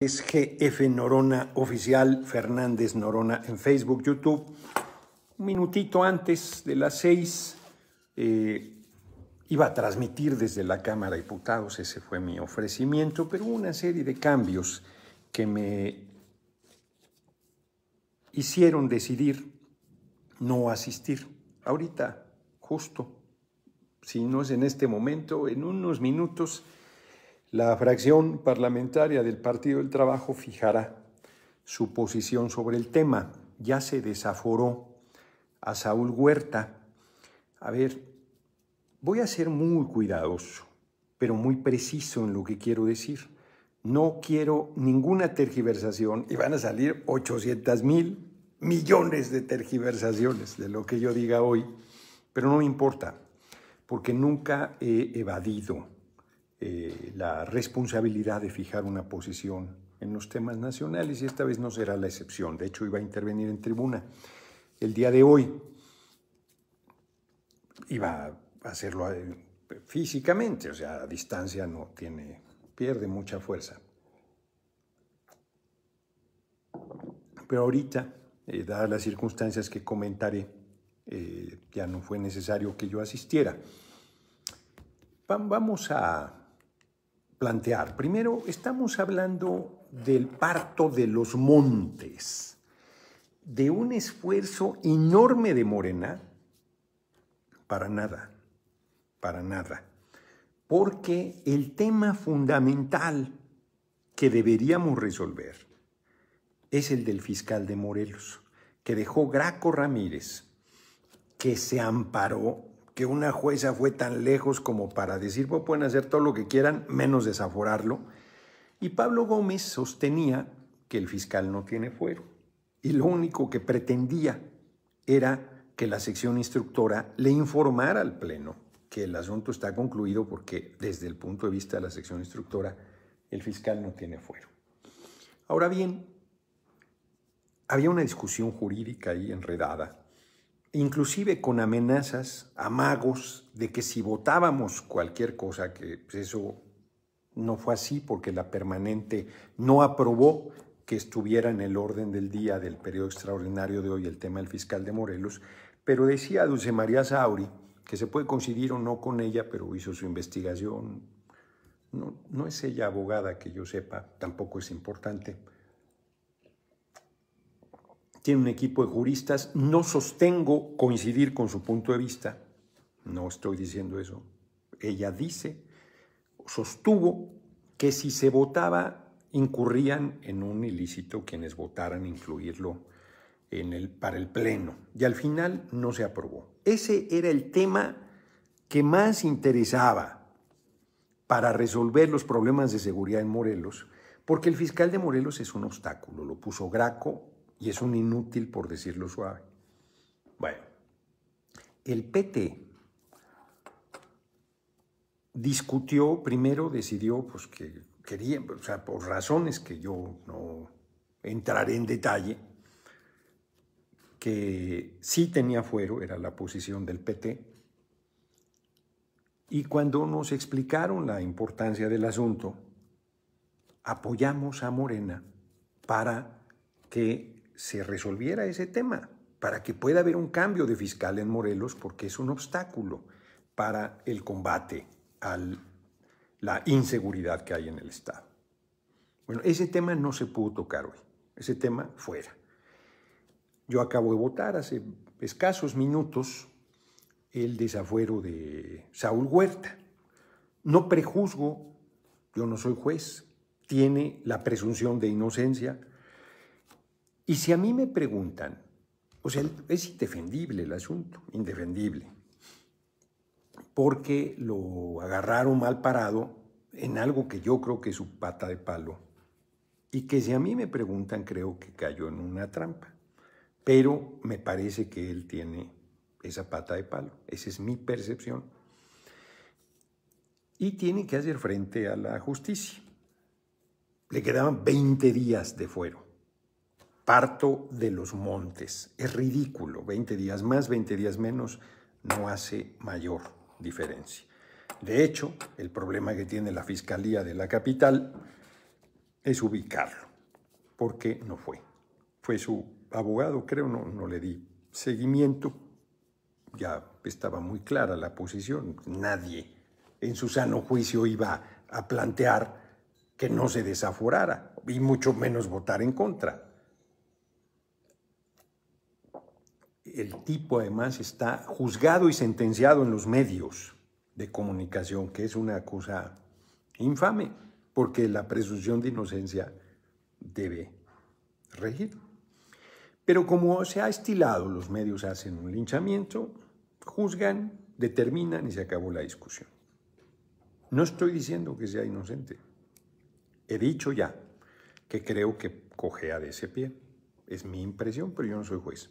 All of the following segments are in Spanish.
es GF Norona Oficial Fernández Norona en Facebook, YouTube. Un minutito antes de las seis eh, iba a transmitir desde la Cámara de Diputados, ese fue mi ofrecimiento, pero hubo una serie de cambios que me hicieron decidir no asistir. Ahorita, justo, si no es en este momento, en unos minutos la fracción parlamentaria del Partido del Trabajo fijará su posición sobre el tema. Ya se desaforó a Saúl Huerta. A ver, voy a ser muy cuidadoso, pero muy preciso en lo que quiero decir. No quiero ninguna tergiversación y van a salir 800 mil millones de tergiversaciones de lo que yo diga hoy, pero no me importa, porque nunca he evadido eh, la responsabilidad de fijar una posición en los temas nacionales y esta vez no será la excepción. De hecho, iba a intervenir en tribuna el día de hoy. Iba a hacerlo eh, físicamente, o sea, a distancia no tiene, pierde mucha fuerza. Pero ahorita, eh, dadas las circunstancias que comentaré, ya no fue necesario que yo asistiera. Vamos a plantear. Primero, estamos hablando del parto de los montes, de un esfuerzo enorme de Morena, para nada, para nada, porque el tema fundamental que deberíamos resolver es el del fiscal de Morelos, que dejó Graco Ramírez, que se amparó que una jueza fue tan lejos como para decir, pues pueden hacer todo lo que quieran, menos desaforarlo. Y Pablo Gómez sostenía que el fiscal no tiene fuero. Y lo único que pretendía era que la sección instructora le informara al Pleno que el asunto está concluido porque desde el punto de vista de la sección instructora, el fiscal no tiene fuero. Ahora bien, había una discusión jurídica ahí enredada inclusive con amenazas, amagos de que si votábamos cualquier cosa, que pues, eso no fue así porque la permanente no aprobó que estuviera en el orden del día del periodo extraordinario de hoy el tema del fiscal de Morelos, pero decía Dulce María Sauri, que se puede coincidir o no con ella, pero hizo su investigación. No, no es ella abogada que yo sepa, tampoco es importante tiene un equipo de juristas. No sostengo coincidir con su punto de vista. No estoy diciendo eso. Ella dice, sostuvo que si se votaba incurrían en un ilícito quienes votaran incluirlo en el, para el Pleno. Y al final no se aprobó. Ese era el tema que más interesaba para resolver los problemas de seguridad en Morelos, porque el fiscal de Morelos es un obstáculo. Lo puso Graco y es un inútil por decirlo suave. Bueno, el PT discutió, primero decidió pues, que quería, o sea, por razones que yo no entraré en detalle, que sí tenía fuero, era la posición del PT, y cuando nos explicaron la importancia del asunto, apoyamos a Morena para que se resolviera ese tema, para que pueda haber un cambio de fiscal en Morelos, porque es un obstáculo para el combate a la inseguridad que hay en el Estado. Bueno, ese tema no se pudo tocar hoy, ese tema fuera. Yo acabo de votar hace escasos minutos el desafuero de Saúl Huerta. No prejuzgo, yo no soy juez, tiene la presunción de inocencia, y si a mí me preguntan, o sea, es indefendible el asunto, indefendible, porque lo agarraron mal parado en algo que yo creo que es su pata de palo, y que si a mí me preguntan, creo que cayó en una trampa, pero me parece que él tiene esa pata de palo, esa es mi percepción, y tiene que hacer frente a la justicia. Le quedaban 20 días de fuero parto de los montes. Es ridículo, 20 días más, 20 días menos, no hace mayor diferencia. De hecho, el problema que tiene la Fiscalía de la Capital es ubicarlo, porque no fue. Fue su abogado, creo, no, no le di seguimiento, ya estaba muy clara la posición, nadie en su sano juicio iba a plantear que no se desaforara y mucho menos votar en contra. el tipo además está juzgado y sentenciado en los medios de comunicación, que es una cosa infame, porque la presunción de inocencia debe regir. Pero como se ha estilado, los medios hacen un linchamiento, juzgan, determinan y se acabó la discusión. No estoy diciendo que sea inocente. He dicho ya que creo que cojea de ese pie. Es mi impresión, pero yo no soy juez.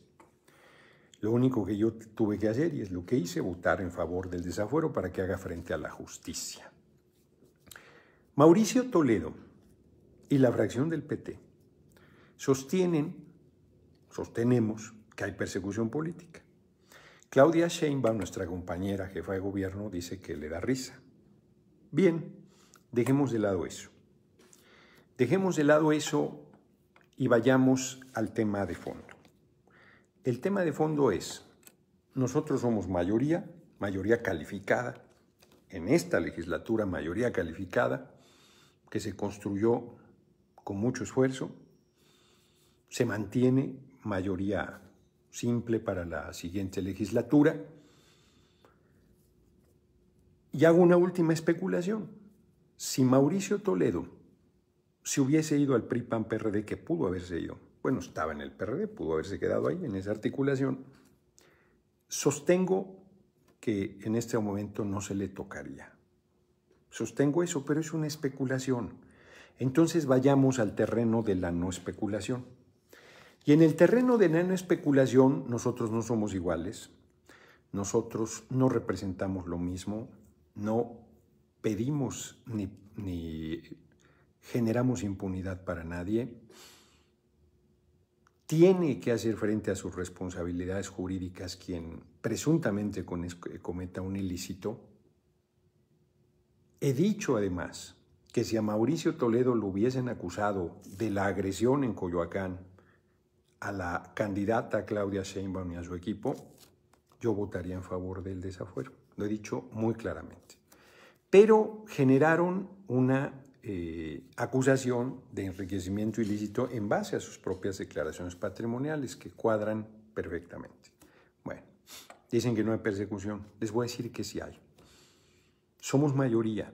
Lo único que yo tuve que hacer, y es lo que hice, votar en favor del desafuero para que haga frente a la justicia. Mauricio Toledo y la fracción del PT sostienen, sostenemos, que hay persecución política. Claudia Sheinbaum, nuestra compañera jefa de gobierno, dice que le da risa. Bien, dejemos de lado eso. Dejemos de lado eso y vayamos al tema de fondo. El tema de fondo es, nosotros somos mayoría, mayoría calificada, en esta legislatura mayoría calificada, que se construyó con mucho esfuerzo, se mantiene mayoría simple para la siguiente legislatura. Y hago una última especulación. Si Mauricio Toledo se hubiese ido al PRI-PAN-PRD, que pudo haberse ido, bueno, estaba en el PRD, pudo haberse quedado ahí, en esa articulación. Sostengo que en este momento no se le tocaría. Sostengo eso, pero es una especulación. Entonces vayamos al terreno de la no especulación. Y en el terreno de la no especulación nosotros no somos iguales, nosotros no representamos lo mismo, no pedimos ni, ni generamos impunidad para nadie tiene que hacer frente a sus responsabilidades jurídicas quien presuntamente eh, cometa un ilícito. He dicho además que si a Mauricio Toledo lo hubiesen acusado de la agresión en Coyoacán a la candidata Claudia Sheinbaum y a su equipo, yo votaría en favor del desafuero. Lo he dicho muy claramente. Pero generaron una eh, acusación de enriquecimiento ilícito en base a sus propias declaraciones patrimoniales que cuadran perfectamente. Bueno, dicen que no hay persecución. Les voy a decir que sí hay. Somos mayoría.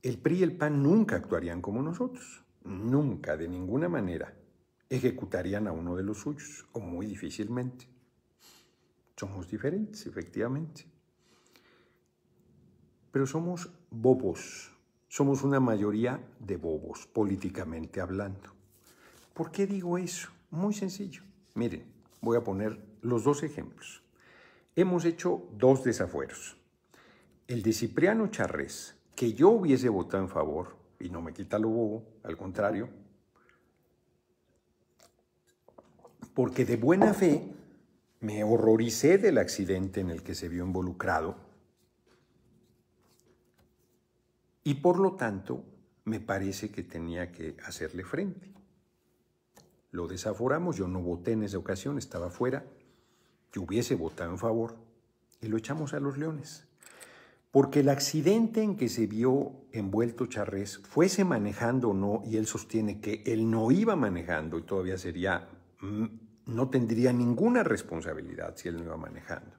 El PRI y el PAN nunca actuarían como nosotros. Nunca, de ninguna manera, ejecutarían a uno de los suyos, o muy difícilmente. Somos diferentes, efectivamente. Pero somos bobos somos una mayoría de bobos, políticamente hablando. ¿Por qué digo eso? Muy sencillo. Miren, voy a poner los dos ejemplos. Hemos hecho dos desafueros. El de Cipriano Charrés, que yo hubiese votado en favor, y no me quita lo bobo, al contrario, porque de buena fe me horroricé del accidente en el que se vio involucrado y por lo tanto me parece que tenía que hacerle frente. Lo desaforamos, yo no voté en esa ocasión, estaba fuera, yo hubiese votado en favor y lo echamos a los leones. Porque el accidente en que se vio envuelto Charrés, fuese manejando o no, y él sostiene que él no iba manejando y todavía sería, mm, no tendría ninguna responsabilidad si él no iba manejando.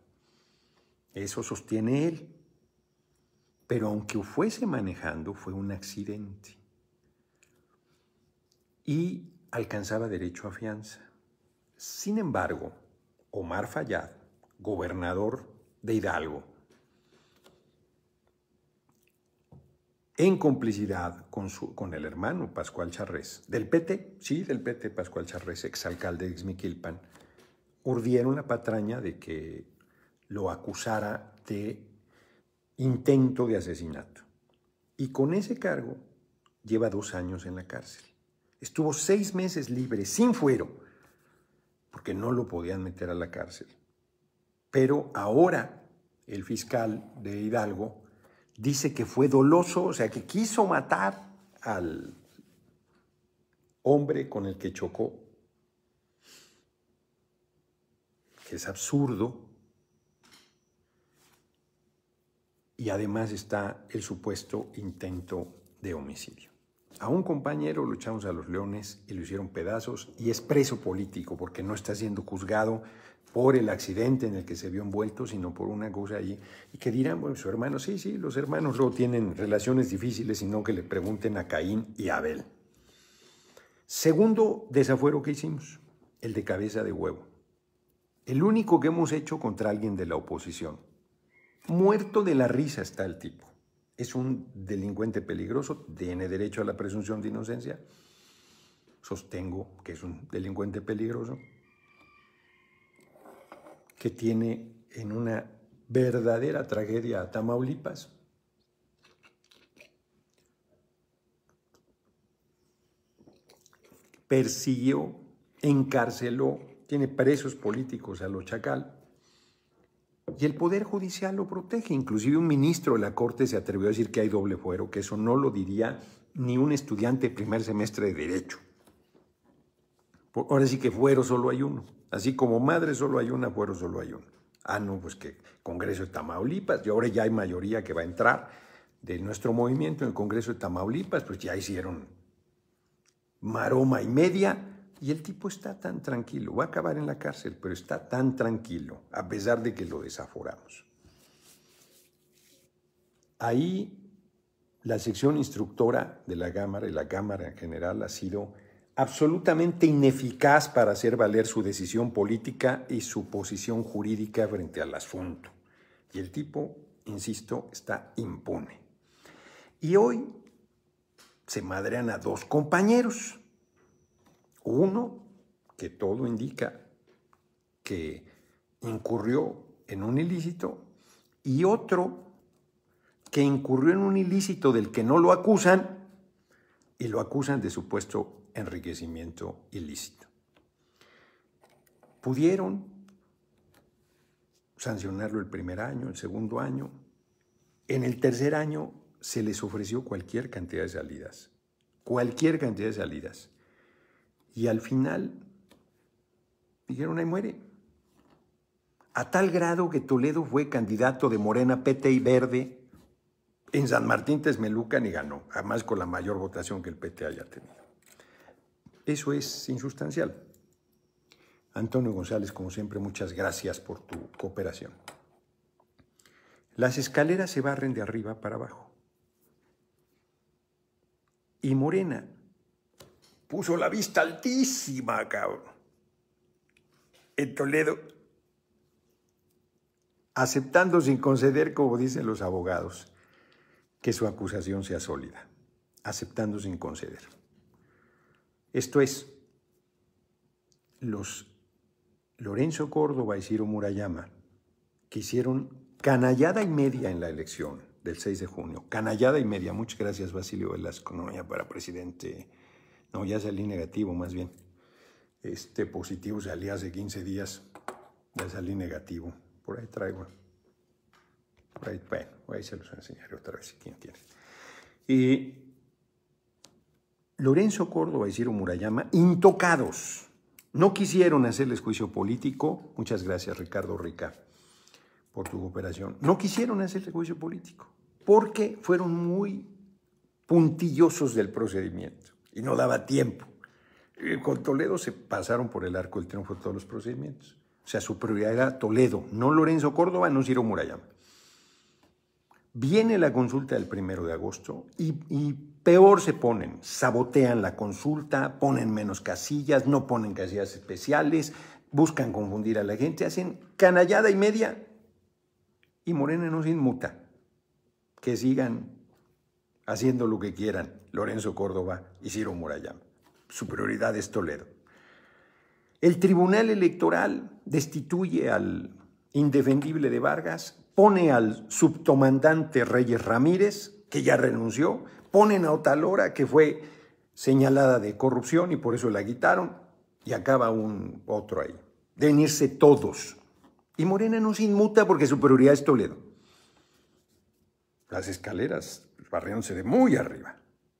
Eso sostiene él. Pero aunque fuese manejando, fue un accidente. Y alcanzaba derecho a fianza. Sin embargo, Omar Fayad, gobernador de Hidalgo, en complicidad con, su, con el hermano Pascual Charrés, del PT, sí, del PT Pascual Charrés, exalcalde de Xmiquilpan, urdieron la patraña de que lo acusara de intento de asesinato. Y con ese cargo lleva dos años en la cárcel. Estuvo seis meses libre, sin fuero, porque no lo podían meter a la cárcel. Pero ahora el fiscal de Hidalgo dice que fue doloso, o sea, que quiso matar al hombre con el que chocó. Que es absurdo y además está el supuesto intento de homicidio. A un compañero lo echamos a los leones y lo hicieron pedazos y es preso político porque no está siendo juzgado por el accidente en el que se vio envuelto, sino por una cosa ahí. Y que dirán, bueno, su hermano, sí, sí, los hermanos no tienen relaciones difíciles, sino que le pregunten a Caín y a Abel. Segundo desafuero que hicimos, el de cabeza de huevo. El único que hemos hecho contra alguien de la oposición. Muerto de la risa está el tipo. Es un delincuente peligroso, tiene derecho a la presunción de inocencia. Sostengo que es un delincuente peligroso que tiene en una verdadera tragedia a Tamaulipas. Persiguió, encarceló, tiene presos políticos a los Chacal y el Poder Judicial lo protege. Inclusive un ministro de la Corte se atrevió a decir que hay doble fuero, que eso no lo diría ni un estudiante de primer semestre de Derecho. ahora sí que fuero solo hay uno. Así como madre solo hay una, fuero solo hay uno. Ah, no, pues que Congreso de Tamaulipas, y ahora ya hay mayoría que va a entrar de nuestro movimiento en el Congreso de Tamaulipas, pues ya hicieron maroma y media y el tipo está tan tranquilo, va a acabar en la cárcel, pero está tan tranquilo, a pesar de que lo desaforamos. Ahí la sección instructora de la Cámara y la Cámara en general ha sido absolutamente ineficaz para hacer valer su decisión política y su posición jurídica frente al asunto. Y el tipo, insisto, está impune. Y hoy se madrean a dos compañeros, uno, que todo indica que incurrió en un ilícito y otro que incurrió en un ilícito del que no lo acusan y lo acusan de supuesto enriquecimiento ilícito. Pudieron sancionarlo el primer año, el segundo año. En el tercer año se les ofreció cualquier cantidad de salidas, cualquier cantidad de salidas. Y al final dijeron, ahí muere. A tal grado que Toledo fue candidato de Morena, PT y Verde en San Martín Texmelucan y ganó, además con la mayor votación que el PT haya tenido. Eso es insustancial. Antonio González, como siempre, muchas gracias por tu cooperación. Las escaleras se barren de arriba para abajo. Y Morena puso la vista altísima, cabrón. En Toledo, aceptando sin conceder, como dicen los abogados, que su acusación sea sólida, aceptando sin conceder. Esto es, los Lorenzo Córdoba y Ciro Murayama, que hicieron canallada y media en la elección del 6 de junio, canallada y media, muchas gracias Basilio Velasco, no, ya para presidente no, ya salí negativo más bien. Este positivo salí hace 15 días. Ya salí negativo. Por ahí traigo. bueno, ahí se los enseñaré otra vez si Y Lorenzo Córdoba y Ciro Murayama, intocados. No quisieron hacerles juicio político. Muchas gracias, Ricardo Rica, por tu cooperación. No quisieron hacerles juicio político porque fueron muy puntillosos del procedimiento y no daba tiempo. con Toledo se pasaron por el arco del triunfo todos los procedimientos. O sea, su prioridad era Toledo, no Lorenzo Córdoba, no Ciro Murayama. Viene la consulta del primero de agosto y, y, peor se ponen, sabotean la consulta, ponen menos casillas, no ponen casillas especiales, buscan confundir a la gente, hacen canallada y media y Morena no se inmuta. Que sigan haciendo lo que quieran Lorenzo Córdoba y Ciro Murayama. Su es Toledo. El Tribunal Electoral destituye al indefendible de Vargas, pone al subtomandante Reyes Ramírez, que ya renunció, ponen a Otalora, que fue señalada de corrupción y por eso la quitaron, y acaba un otro ahí. Deben irse todos. Y Morena no se inmuta porque su prioridad es Toledo. Las escaleras se de muy arriba.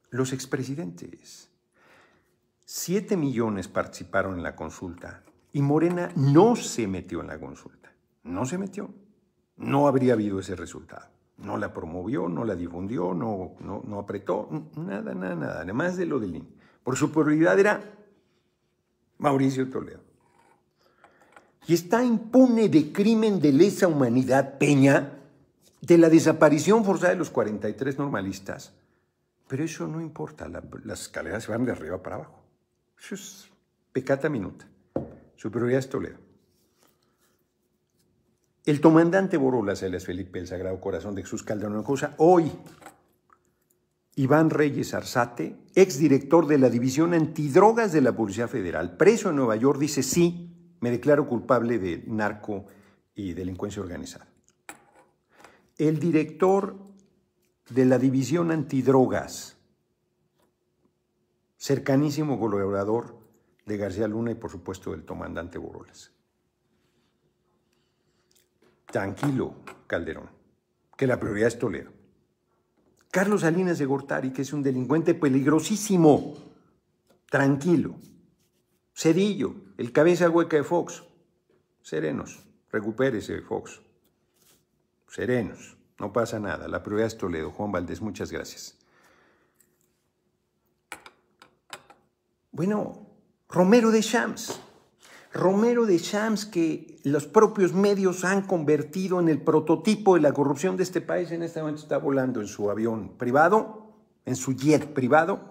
Los expresidentes. Siete millones participaron en la consulta y Morena no se metió en la consulta. No se metió. No habría habido ese resultado. No la promovió, no la difundió, no, no, no apretó, nada, nada, nada. Además de lo del INE. Por su prioridad era Mauricio Toledo. Y está impune de crimen de lesa humanidad Peña de la desaparición forzada de los 43 normalistas, pero eso no importa, las escaleras se van de arriba para abajo. Eso es pecata minuta. Su prioridad es Toledo. El comandante Borolas, Elias Felipe, el Sagrado Corazón de Jesús Calderón cosa hoy Iván Reyes Arzate, exdirector de la División Antidrogas de la Policía Federal, preso en Nueva York, dice sí, me declaro culpable de narco y delincuencia organizada el director de la división antidrogas, cercanísimo colaborador de García Luna y por supuesto del comandante Borolas. Tranquilo, Calderón, que la prioridad es Toledo. Carlos Salinas de Gortari, que es un delincuente peligrosísimo, tranquilo. Cedillo, el cabeza hueca de Fox, serenos, recupérese Fox serenos, no pasa nada. La prueba es Toledo. Juan Valdés, muchas gracias. Bueno, Romero de Shams. Romero de Shams, que los propios medios han convertido en el prototipo de la corrupción de este país, en este momento está volando en su avión privado, en su jet privado,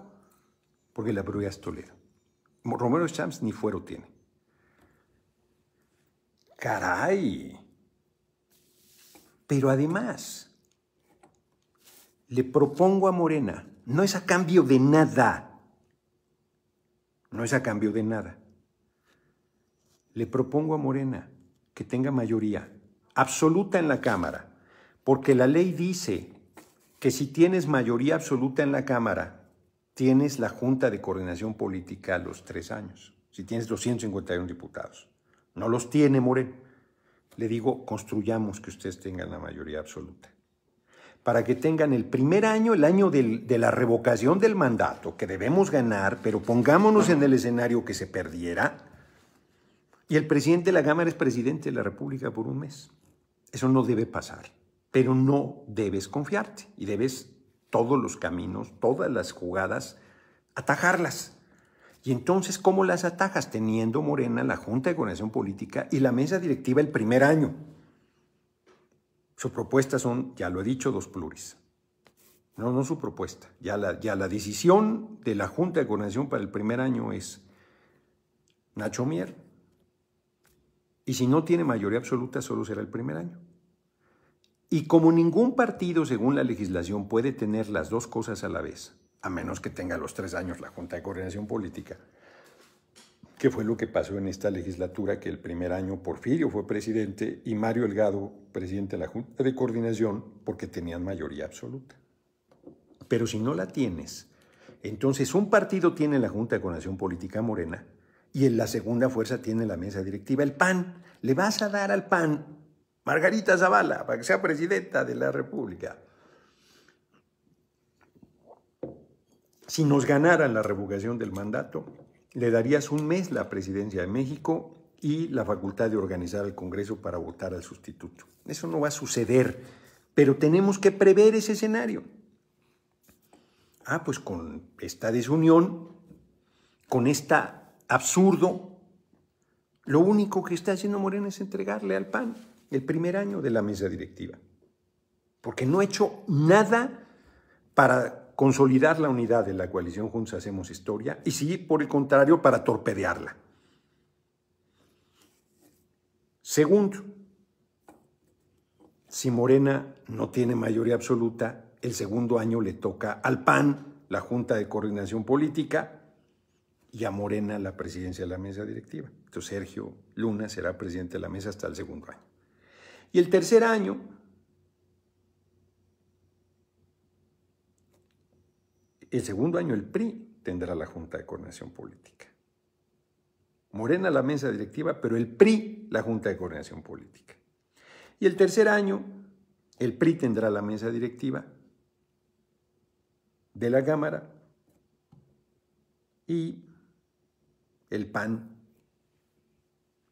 porque la prueba es Toledo. Romero de Shams ni fuero tiene. Caray, pero además, le propongo a Morena, no es a cambio de nada, no es a cambio de nada. Le propongo a Morena que tenga mayoría absoluta en la Cámara, porque la ley dice que si tienes mayoría absoluta en la Cámara, tienes la Junta de Coordinación Política a los tres años, si tienes 251 diputados. No los tiene Morena. Le digo, construyamos que ustedes tengan la mayoría absoluta. Para que tengan el primer año, el año de la revocación del mandato, que debemos ganar, pero pongámonos en el escenario que se perdiera. Y el presidente de la Cámara es presidente de la República por un mes. Eso no debe pasar. Pero no debes confiarte y debes todos los caminos, todas las jugadas, atajarlas. Y entonces, ¿cómo las atajas? Teniendo Morena la Junta de Coordinación Política y la mesa directiva el primer año. Su propuesta son, ya lo he dicho, dos pluris. No, no su propuesta. Ya la, ya la decisión de la Junta de Coordinación para el primer año es Nacho Mier. Y si no tiene mayoría absoluta, solo será el primer año. Y como ningún partido, según la legislación, puede tener las dos cosas a la vez, a menos que tenga los tres años la Junta de Coordinación Política, que fue lo que pasó en esta legislatura, que el primer año Porfirio fue presidente y Mario Elgado presidente de la Junta de Coordinación porque tenían mayoría absoluta. Pero si no la tienes, entonces un partido tiene la Junta de Coordinación Política Morena y en la segunda fuerza tiene la mesa directiva el PAN. Le vas a dar al PAN Margarita Zavala para que sea presidenta de la República. Si nos ganaran la revocación del mandato, le darías un mes la presidencia de México y la facultad de organizar el Congreso para votar al sustituto. Eso no va a suceder, pero tenemos que prever ese escenario. Ah, pues con esta desunión, con este absurdo, lo único que está haciendo Morena es entregarle al PAN el primer año de la mesa directiva, porque no ha hecho nada para consolidar la unidad de la coalición Juntos Hacemos Historia y si, por el contrario, para torpedearla. Segundo, si Morena no tiene mayoría absoluta, el segundo año le toca al PAN la Junta de Coordinación Política y a Morena la presidencia de la mesa directiva. Entonces Sergio Luna será presidente de la mesa hasta el segundo año. Y el tercer año, El segundo año el PRI tendrá la Junta de Coordinación Política. Morena la mesa directiva, pero el PRI la Junta de Coordinación Política. Y el tercer año el PRI tendrá la mesa directiva de la Cámara y el PAN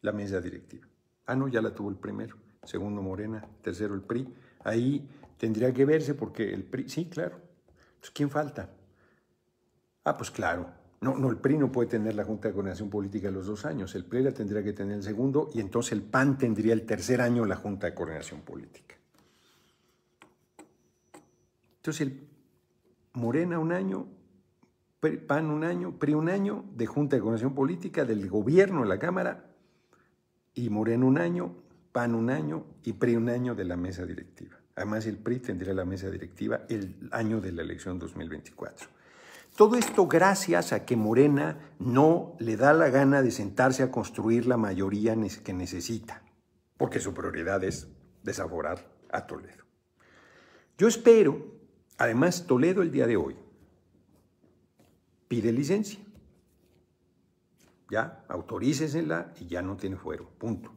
la mesa directiva. Ah, no, ya la tuvo el primero, segundo Morena, tercero el PRI. Ahí tendría que verse porque el PRI, sí, claro. Entonces, pues, ¿quién falta? Ah, pues claro. No, no, el PRI no puede tener la Junta de Coordinación Política los dos años. El PRI tendría que tener el segundo y entonces el PAN tendría el tercer año la Junta de Coordinación Política. Entonces, el Morena un año, PAN un año, PRI un año de Junta de Coordinación Política, del gobierno de la Cámara, y Morena un año, PAN un año y PRI un año de la mesa directiva. Además, el PRI tendría la mesa directiva el año de la elección 2024. Todo esto gracias a que Morena no le da la gana de sentarse a construir la mayoría que necesita, porque su prioridad es desaforar a Toledo. Yo espero, además Toledo el día de hoy pide licencia. Ya, autorícesela y ya no tiene fuero, punto.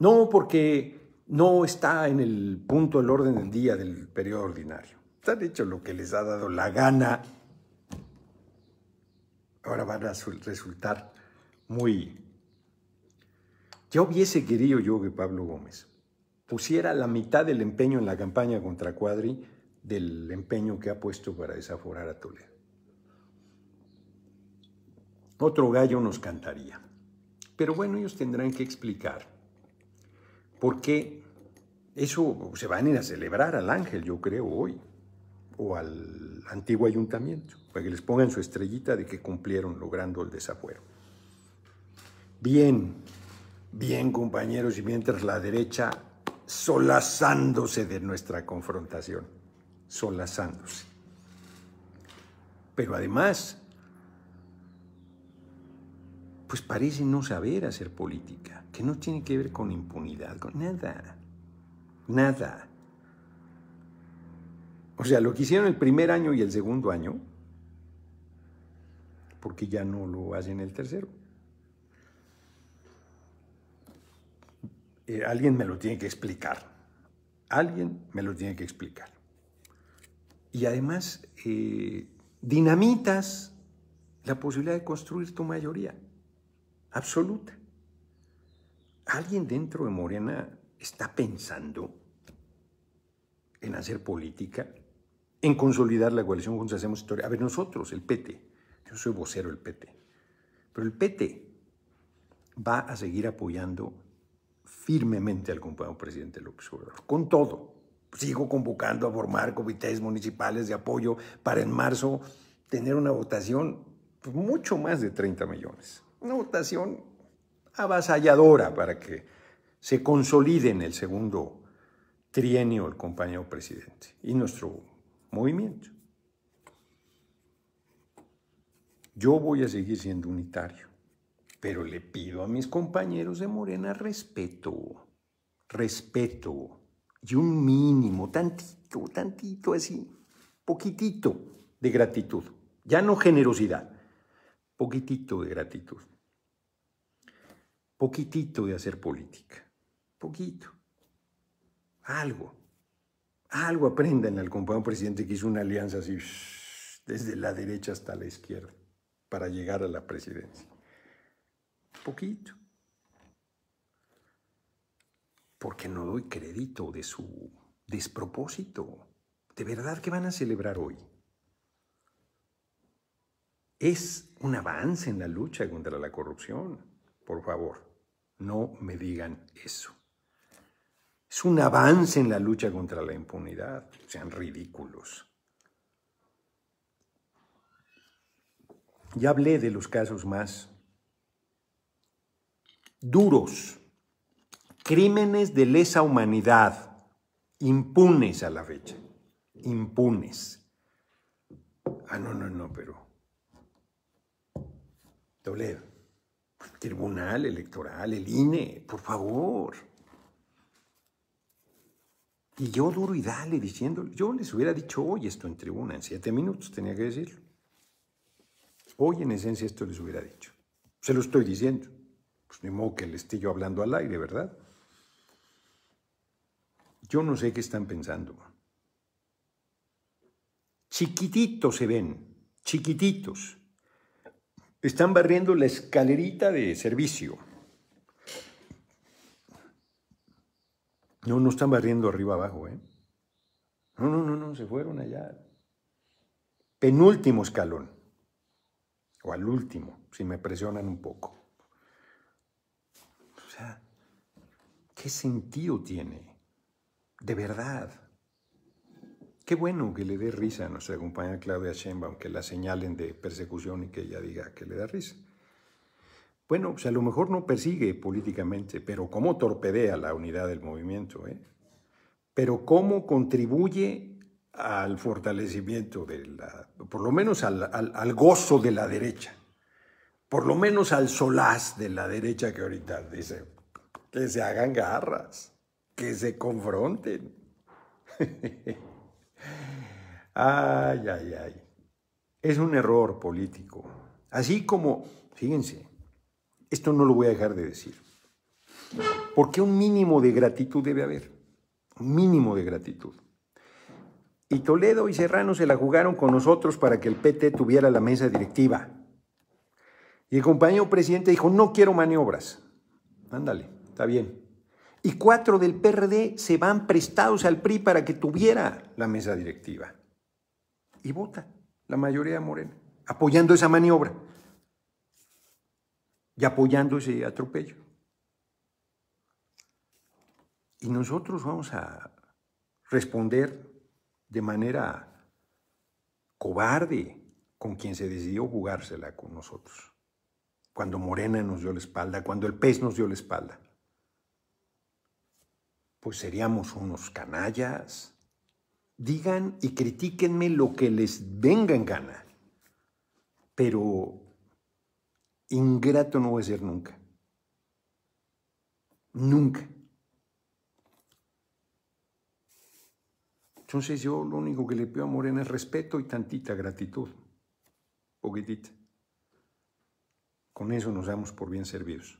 No porque no está en el punto del orden del día del periodo ordinario. Está hecho lo que les ha dado la gana ahora van a resultar muy... Ya hubiese querido yo que Pablo Gómez pusiera la mitad del empeño en la campaña contra Cuadri del empeño que ha puesto para desaforar a Toledo. Otro gallo nos cantaría. Pero bueno, ellos tendrán que explicar por qué eso se van a ir a celebrar al ángel, yo creo, hoy, o al antiguo ayuntamiento para que les pongan su estrellita de que cumplieron logrando el desafuero. Bien, bien compañeros, y mientras la derecha solazándose de nuestra confrontación, solazándose. Pero además, pues parece no saber hacer política, que no tiene que ver con impunidad, con nada, nada. O sea, lo que hicieron el primer año y el segundo año, porque ya no lo hacen el tercero. Eh, alguien me lo tiene que explicar. Alguien me lo tiene que explicar. Y además, eh, dinamitas la posibilidad de construir tu mayoría absoluta. Alguien dentro de Morena está pensando en hacer política, en consolidar la coalición Juntos Hacemos Historia. A ver, nosotros, el PT, yo soy vocero del PT. Pero el PT va a seguir apoyando firmemente al compañero presidente López Obrador, con todo. Sigo convocando a formar comités municipales de apoyo para en marzo tener una votación pues, mucho más de 30 millones. Una votación avasalladora para que se consolide en el segundo trienio el compañero presidente y nuestro movimiento. Yo voy a seguir siendo unitario, pero le pido a mis compañeros de Morena respeto, respeto y un mínimo, tantito, tantito así, poquitito de gratitud, ya no generosidad, poquitito de gratitud, poquitito de hacer política, poquito, algo, algo aprendan al compañero presidente que hizo una alianza así, desde la derecha hasta la izquierda para llegar a la presidencia. Poquito. Porque no doy crédito de su despropósito. De verdad qué van a celebrar hoy. Es un avance en la lucha contra la corrupción. Por favor, no me digan eso. Es un avance en la lucha contra la impunidad. Sean ridículos. Ya hablé de los casos más duros, crímenes de lesa humanidad, impunes a la fecha, impunes. Ah, no, no, no, pero... Doble, Tribunal Electoral, el INE, por favor. Y yo duro y dale diciéndole, yo les hubiera dicho hoy esto en tribuna, en siete minutos tenía que decirlo. Hoy en esencia esto les hubiera dicho. Se lo estoy diciendo. Pues ni modo que le esté yo hablando al aire, ¿verdad? Yo no sé qué están pensando. Chiquititos se ven, chiquititos. Están barriendo la escalerita de servicio. No, no están barriendo arriba abajo, ¿eh? No, no, no, no, se fueron allá. Penúltimo escalón o al último, si me presionan un poco. O sea, ¿qué sentido tiene? De verdad. Qué bueno que le dé risa a nuestra compañera Claudia Sheinbaum, que la señalen de persecución y que ella diga que le da risa. Bueno, o pues, sea, a lo mejor no persigue políticamente, pero cómo torpedea la unidad del movimiento, ¿eh? Pero cómo contribuye al fortalecimiento de la, por lo menos al, gozo de la derecha, por lo menos al solaz de la derecha que ahorita dice que se hagan garras, que se confronten. ay, ay, ay. Es un error político. Así como, fíjense, esto no lo voy a dejar de decir. Porque un mínimo de gratitud debe haber. Un mínimo de gratitud. Y Toledo y Serrano se la jugaron con nosotros para que el PT tuviera la mesa directiva. Y el compañero presidente dijo, no quiero maniobras. Ándale, está bien. Y cuatro del PRD se van prestados al PRI para que tuviera la mesa directiva. Y vota la mayoría de Morena, apoyando esa maniobra y apoyando ese atropello. Y nosotros vamos a responder de manera cobarde con quien se decidió jugársela con nosotros. Cuando Morena nos dio la espalda, cuando el pez nos dio la espalda. Pues seríamos unos canallas. Digan y critíquenme lo que les venga en gana. Pero ingrato no voy a ser nunca. Nunca. Entonces yo lo único que le pido a Morena es respeto y tantita gratitud, poquitita. Con eso nos damos por bien servidos.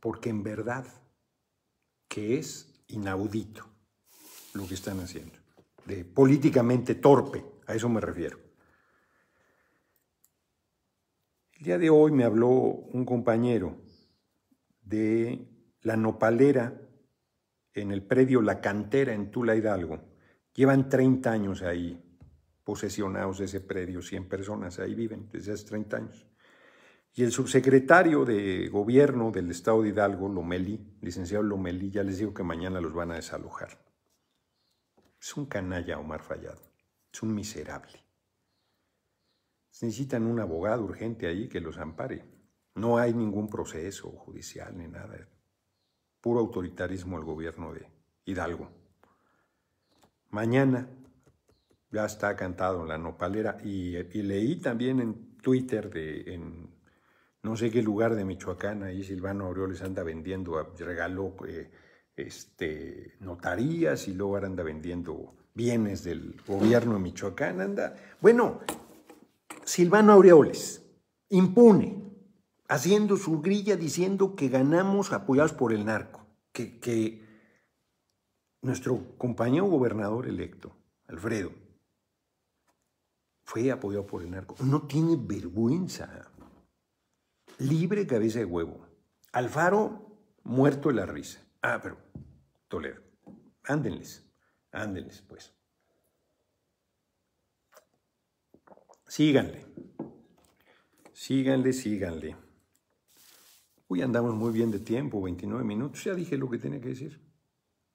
Porque en verdad que es inaudito lo que están haciendo, de políticamente torpe, a eso me refiero. El día de hoy me habló un compañero de la nopalera en el predio La Cantera en Tula Hidalgo. Llevan 30 años ahí, posesionados de ese predio, 100 personas ahí viven desde hace 30 años. Y el subsecretario de gobierno del estado de Hidalgo, Lomeli, licenciado Lomeli, ya les digo que mañana los van a desalojar. Es un canalla, Omar Fallado. Es un miserable. necesitan un abogado urgente ahí que los ampare. No hay ningún proceso judicial ni nada puro autoritarismo el gobierno de Hidalgo. Mañana ya está cantado en la nopalera y, leí también en Twitter de en no sé qué lugar de Michoacán, ahí Silvano Aureoles anda vendiendo, ah, regaló eh, este, notarías y luego anda vendiendo bienes del gobierno de Michoacán, anda. Bueno, Silvano Aureoles, impune, haciendo su grilla diciendo que ganamos apoyados por el narco, que, nuestro compañero gobernador electo, Alfredo, fue apoyado por el narco. No tiene vergüenza. Libre cabeza de huevo. Alfaro, muerto de la risa. Ah, pero, Toledo, ándenles, ándenles, pues. Síganle, síganle, síganle. Uy, andamos muy bien de tiempo, 29 minutos, ya dije lo que tenía que decir.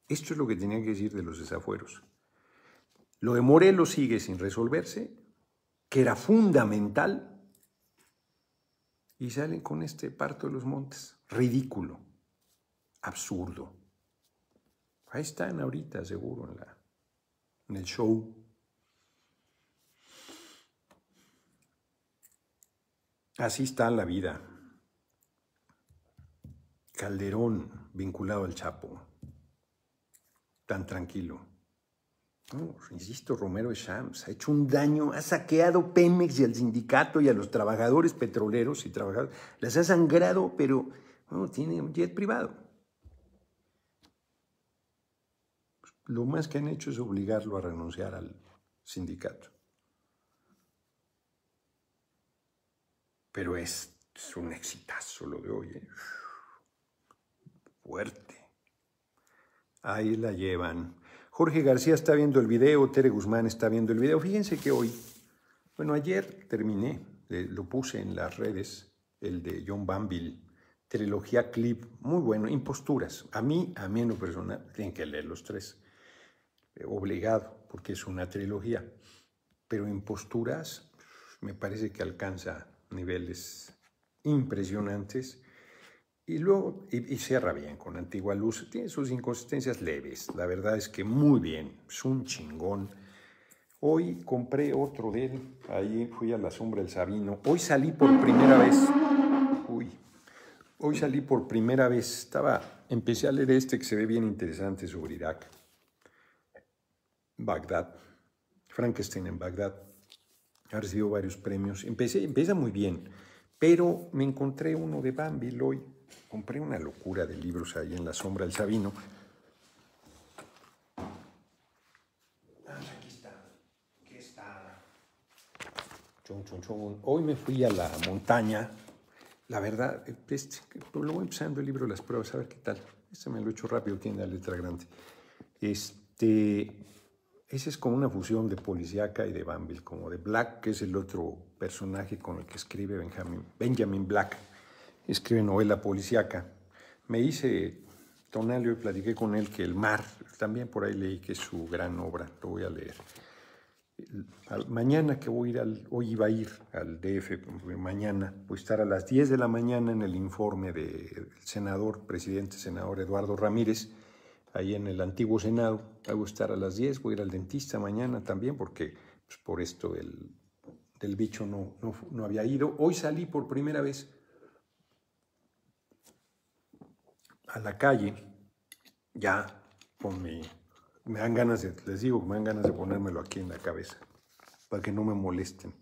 Esto es lo que tenía que decir de los desafueros. Lo de Morelos sigue sin resolverse, que era fundamental, y salen con este parto de los montes. Ridículo, absurdo. Ahí están ahorita, seguro, en, la, en el show. Así está la vida. Calderón vinculado al Chapo, tan tranquilo. insisto, Romero Shams ha hecho un daño, ha saqueado Pemex y al sindicato y a los trabajadores petroleros y trabajadores, las ha sangrado, pero tiene un jet privado. lo más que han hecho es obligarlo a renunciar al sindicato. Pero es, un exitazo lo de hoy. ¿eh? fuerte. Ahí la llevan. Jorge García está viendo el video, Tere Guzmán está viendo el video. Fíjense que hoy, bueno, ayer terminé, lo puse en las redes, el de John Banville, trilogía clip, muy bueno, imposturas. A mí, a mí en lo personal, tienen que leer los tres, obligado, porque es una trilogía. Pero imposturas, me parece que alcanza niveles impresionantes y luego, y, cierra bien con Antigua Luz. Tiene sus inconsistencias leves. La verdad es que muy bien. Es un chingón. Hoy compré otro de él. Ahí fui a la sombra del Sabino. Hoy salí por primera vez. Uy. Hoy salí por primera vez. Estaba, empecé a leer este que se ve bien interesante sobre Irak. Bagdad. Frankenstein en Bagdad. Ha recibido varios premios. Empecé, empieza muy bien. Pero me encontré uno de Bambi hoy compré una locura de libros ahí en la sombra del Sabino. Ah, aquí está, aquí está. Chon Hoy me fui a la montaña. La verdad, este, lo voy empezando el libro Las Pruebas, a ver qué tal. Este me lo he hecho rápido, tiene la letra grande. Este, ese es como una fusión de Policiaca y de Bambil, como de Black, que es el otro personaje con el que escribe Benjamin, Benjamin Black escribe novela policíaca. Me hice Tonalio y platiqué con él que El Mar, también por ahí leí que es su gran obra, lo voy a leer. Mañana que voy a ir al, hoy iba a ir al DF, mañana, voy a estar a las 10 de la mañana en el informe del senador, presidente senador Eduardo Ramírez, ahí en el antiguo Senado. Voy a estar a las 10, voy a ir al dentista mañana también, porque pues, por esto del, bicho no, no había ido. Hoy salí por primera vez a la calle, ya con mi... Me dan ganas de, les digo, me dan ganas de ponérmelo aquí en la cabeza, para que no me molesten.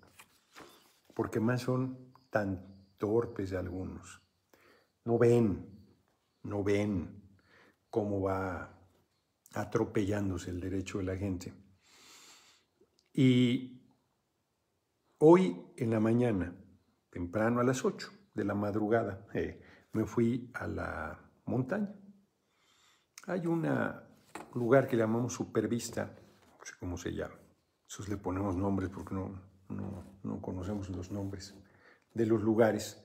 Porque más son tan torpes algunos. No ven, no ven cómo va atropellándose el derecho de la gente. Y hoy en la mañana, temprano a las 8 de la madrugada, eh, me fui a la montaña. Hay un lugar que llamamos Supervista, no sé cómo se llama. Entonces le ponemos nombres porque no, no, no conocemos los nombres de los lugares.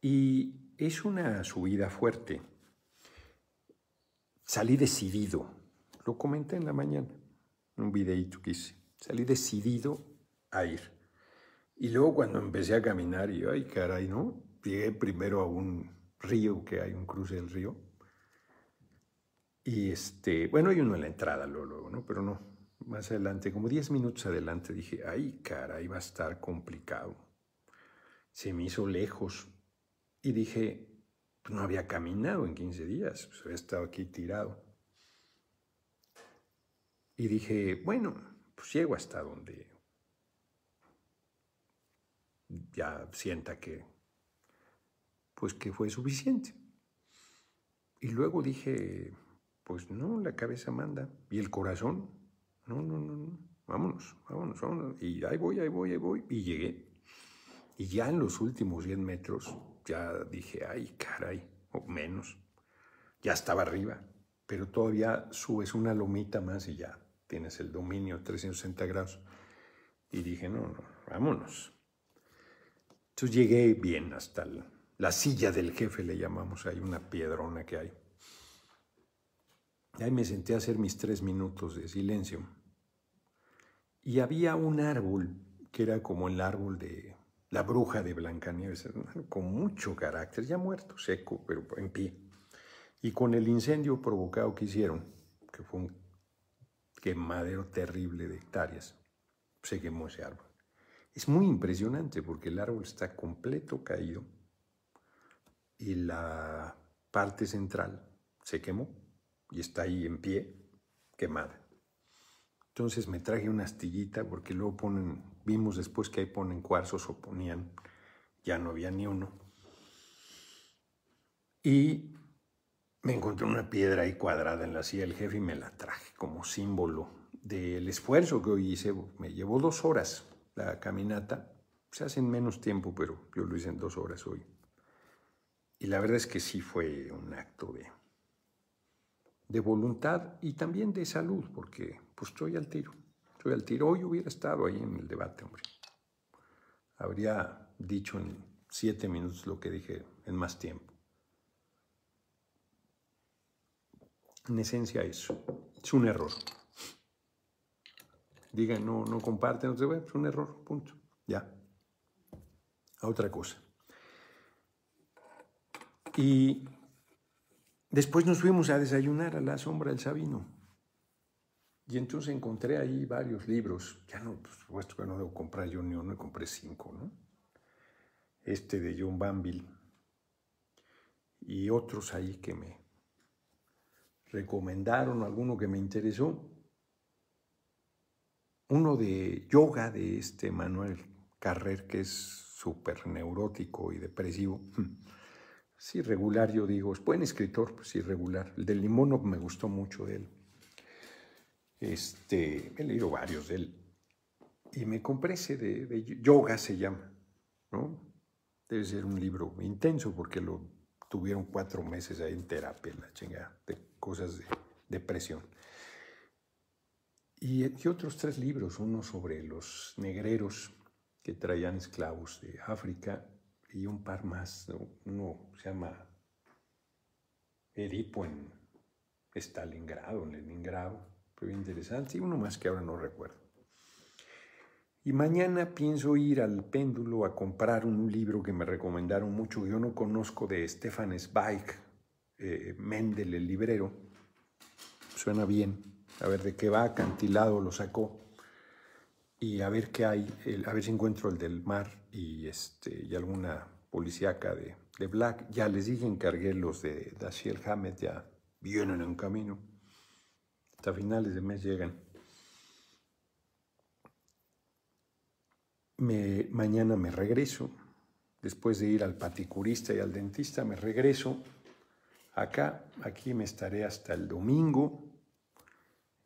Y es una subida fuerte. Salí decidido. Lo comenté en la mañana, en un videíto que hice. Salí decidido a ir. Y luego cuando empecé a caminar, y ay, caray, ¿no? Llegué primero a un río, que hay un cruce del río. Y este, bueno, hay uno en la entrada luego, luego ¿no? Pero no, más adelante, como 10 minutos adelante, dije, ay, cara, iba va a estar complicado. Se me hizo lejos. Y dije, pues, no había caminado en 15 días, pues había estado aquí tirado. Y dije, bueno, pues llego hasta donde ya sienta que pues que fue suficiente. Y luego dije, pues no, la cabeza manda. Y el corazón, no, no, no, Vámonos, vámonos, vámonos. Y ahí voy, ahí voy, ahí voy. Y llegué. Y ya en los últimos 10 metros, ya dije, ay, caray, o menos. Ya estaba arriba, pero todavía subes una lomita más y ya tienes el dominio 360 grados. Y dije, no, no, vámonos. Entonces llegué bien hasta el, la silla del jefe le llamamos, hay una piedrona que hay. Y ahí me senté a hacer mis tres minutos de silencio. Y había un árbol que era como el árbol de la bruja de Blancanieves, con mucho carácter, ya muerto, seco, pero en pie. Y con el incendio provocado que hicieron, que fue un quemadero terrible de hectáreas, se quemó ese árbol. Es muy impresionante porque el árbol está completo caído y la parte central se quemó y está ahí en pie, quemada. Entonces me traje una astillita porque luego ponen, vimos después que ahí ponen cuarzos o ponían, ya no había ni uno. Y me encontré una piedra ahí cuadrada en la silla del jefe y me la traje como símbolo del esfuerzo que hoy hice. Me llevó dos horas la caminata, se hace en menos tiempo, pero yo lo hice en dos horas hoy. Y la verdad es que sí fue un acto de, de voluntad y también de salud, porque pues estoy al tiro. Estoy al tiro. Hoy hubiera estado ahí en el debate, hombre. Habría dicho en siete minutos lo que dije en más tiempo. En esencia eso. Es un error. Digan, no, no comparten, no es un error, punto. Ya. A otra cosa. Y después nos fuimos a desayunar a la sombra del Sabino. Y entonces encontré ahí varios libros. Ya no, por supuesto que no debo comprar yo ni uno, compré cinco, ¿no? Este de John Banville y otros ahí que me recomendaron, alguno que me interesó. Uno de yoga de este Manuel Carrer, que es súper neurótico y depresivo. Sí, regular, yo digo. Es buen escritor, pues irregular. El del Limón me gustó mucho de él. Este, he leído varios de él. Y me compré ese de, yoga, se llama. ¿no? Debe ser un libro intenso porque lo tuvieron cuatro meses ahí en terapia, la chingada, de cosas de depresión. Y, y otros tres libros, uno sobre los negreros que traían esclavos de África, y un par más, uno se llama Edipo en Stalingrado, en Leningrado, fue bien interesante, y uno más que ahora no recuerdo. Y mañana pienso ir al péndulo a comprar un libro que me recomendaron mucho, yo no conozco, de Stefan Zweig, eh, Mendel el librero, suena bien, a ver de qué va, acantilado lo sacó y a ver qué hay, a ver si encuentro el del mar y, este, y alguna policíaca de, de Black. Ya les dije, encargué los de Dashiell Hammett, ya vienen en camino. Hasta finales de mes llegan. Me, mañana me regreso, después de ir al paticurista y al dentista, me regreso acá, aquí me estaré hasta el domingo,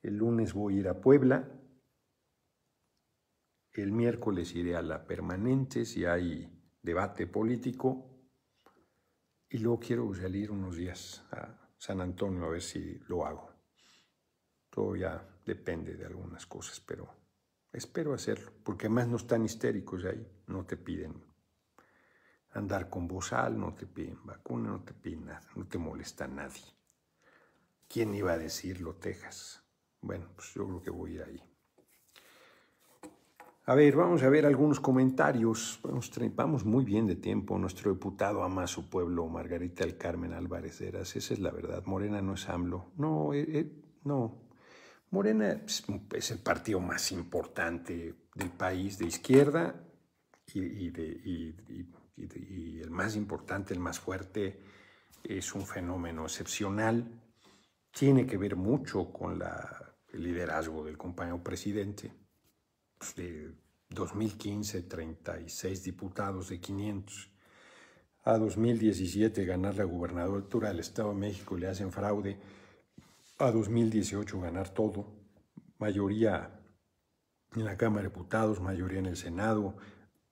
el lunes voy a ir a Puebla, el miércoles iré a la permanente si hay debate político. Y luego quiero salir unos días a San Antonio a ver si lo hago. Todo ya depende de algunas cosas, pero espero hacerlo, porque además no están histéricos ahí. No te piden andar con bozal, no te piden vacuna, no te piden nada, no te molesta nadie. ¿Quién iba a decirlo, Texas? Bueno, pues yo creo que voy a ir ahí. A ver, vamos a ver algunos comentarios. Vamos, muy bien de tiempo. Nuestro diputado ama a su pueblo, Margarita El Carmen Álvarez Heras. Esa es la verdad. Morena no es AMLO. No, eh, eh, no. Morena es el partido más importante del país de izquierda y, el más importante, el más fuerte, es un fenómeno excepcional. Tiene que ver mucho con la, el liderazgo del compañero presidente de 2015 36 diputados de 500. A 2017 ganar la gubernatura del Estado de México le hacen fraude. A 2018 ganar todo. Mayoría en la Cámara de Diputados, mayoría en el Senado.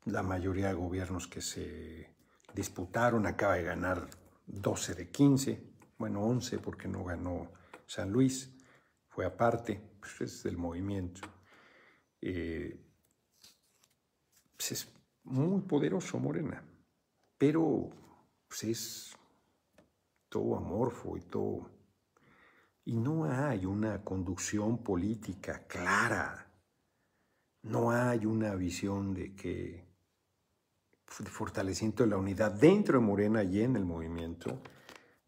La mayoría de gobiernos que se disputaron acaba de ganar 12 de 15. Bueno, 11 porque no ganó San Luis. Fue aparte, pues, es del movimiento. Eh, pues es muy poderoso Morena, pero pues, es todo amorfo y todo. Y no hay una conducción política clara, no hay una visión de que fortaleciendo la unidad dentro de Morena y en el movimiento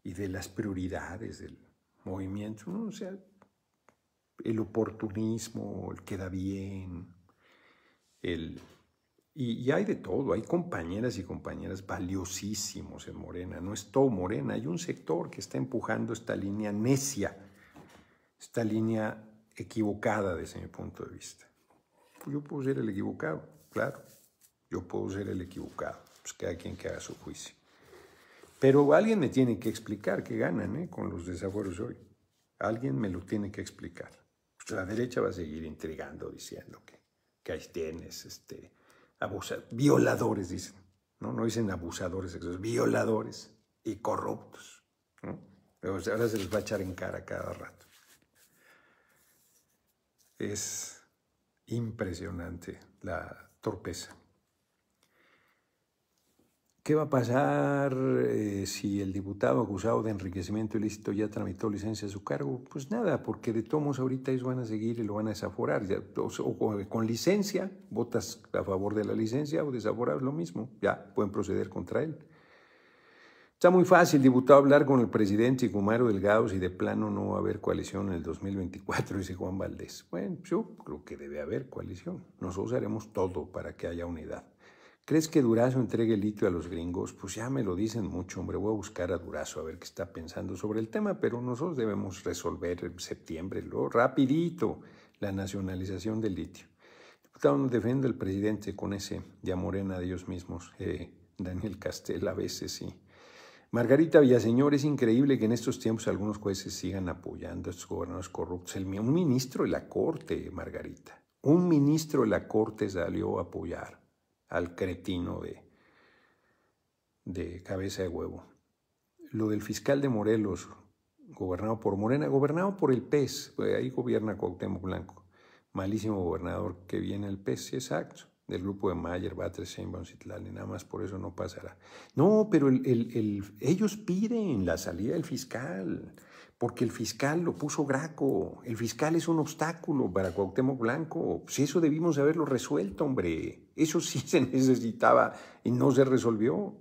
y de las prioridades del movimiento. ¿no? sea, el oportunismo, el queda bien, Y, hay de todo, hay compañeras y compañeras valiosísimos en Morena, no es todo Morena, hay un sector que está empujando esta línea necia, esta línea equivocada desde mi punto de vista. yo puedo ser el equivocado, claro, yo puedo ser el equivocado, pues cada quien que haga su juicio. Pero alguien me tiene que explicar qué ganan ¿eh? con los desafueros hoy. Alguien me lo tiene que explicar la derecha va a seguir intrigando diciendo que, que ahí tienes este, violadores, dicen. ¿no? no dicen abusadores violadores y corruptos. ahora se les va a echar en cara cada rato. Es impresionante la torpeza. ¿Qué va a pasar eh, si el diputado acusado de enriquecimiento ilícito ya tramitó licencia a su cargo? Pues nada, porque de tomos ahorita ellos van a seguir y lo van a desaforar. Ya, o, con licencia, votas a favor de la licencia o desaforar, lo mismo. Ya pueden proceder contra él. Está muy fácil, diputado, hablar con el presidente y con Delgado si de plano no va a haber coalición en el 2024, dice Juan Valdés. Bueno, yo creo que debe haber coalición. Nosotros haremos todo para que haya unidad. ¿Crees que Durazo entregue el litio a los gringos? Pues ya me lo dicen mucho, hombre. Voy a buscar a Durazo a ver qué está pensando sobre el tema, pero nosotros debemos resolver en septiembre, lo rapidito, la nacionalización del litio. diputado no defiende el presidente con ese de morena de ellos mismos, eh, Daniel Castel, a veces sí. Margarita Villaseñor, es increíble que en estos tiempos algunos jueces sigan apoyando a estos gobernadores corruptos. El, un ministro de la Corte, Margarita, un ministro de la Corte salió a apoyar al cretino de, de cabeza de huevo. Lo del fiscal de Morelos, gobernado por Morena, gobernado por el PES, e pues, ahí gobierna Cuauhtémoc Blanco, malísimo gobernador que viene el PES, exacto del grupo de Mayer, Batres, Sheinbaum, y nada más por eso no pasará. No, pero ellos piden la salida del fiscal, porque el fiscal lo puso Graco, el fiscal es un obstáculo para Cuauhtémoc Blanco, si eso debimos haberlo resuelto, hombre, eso sí se necesitaba y no se resolvió.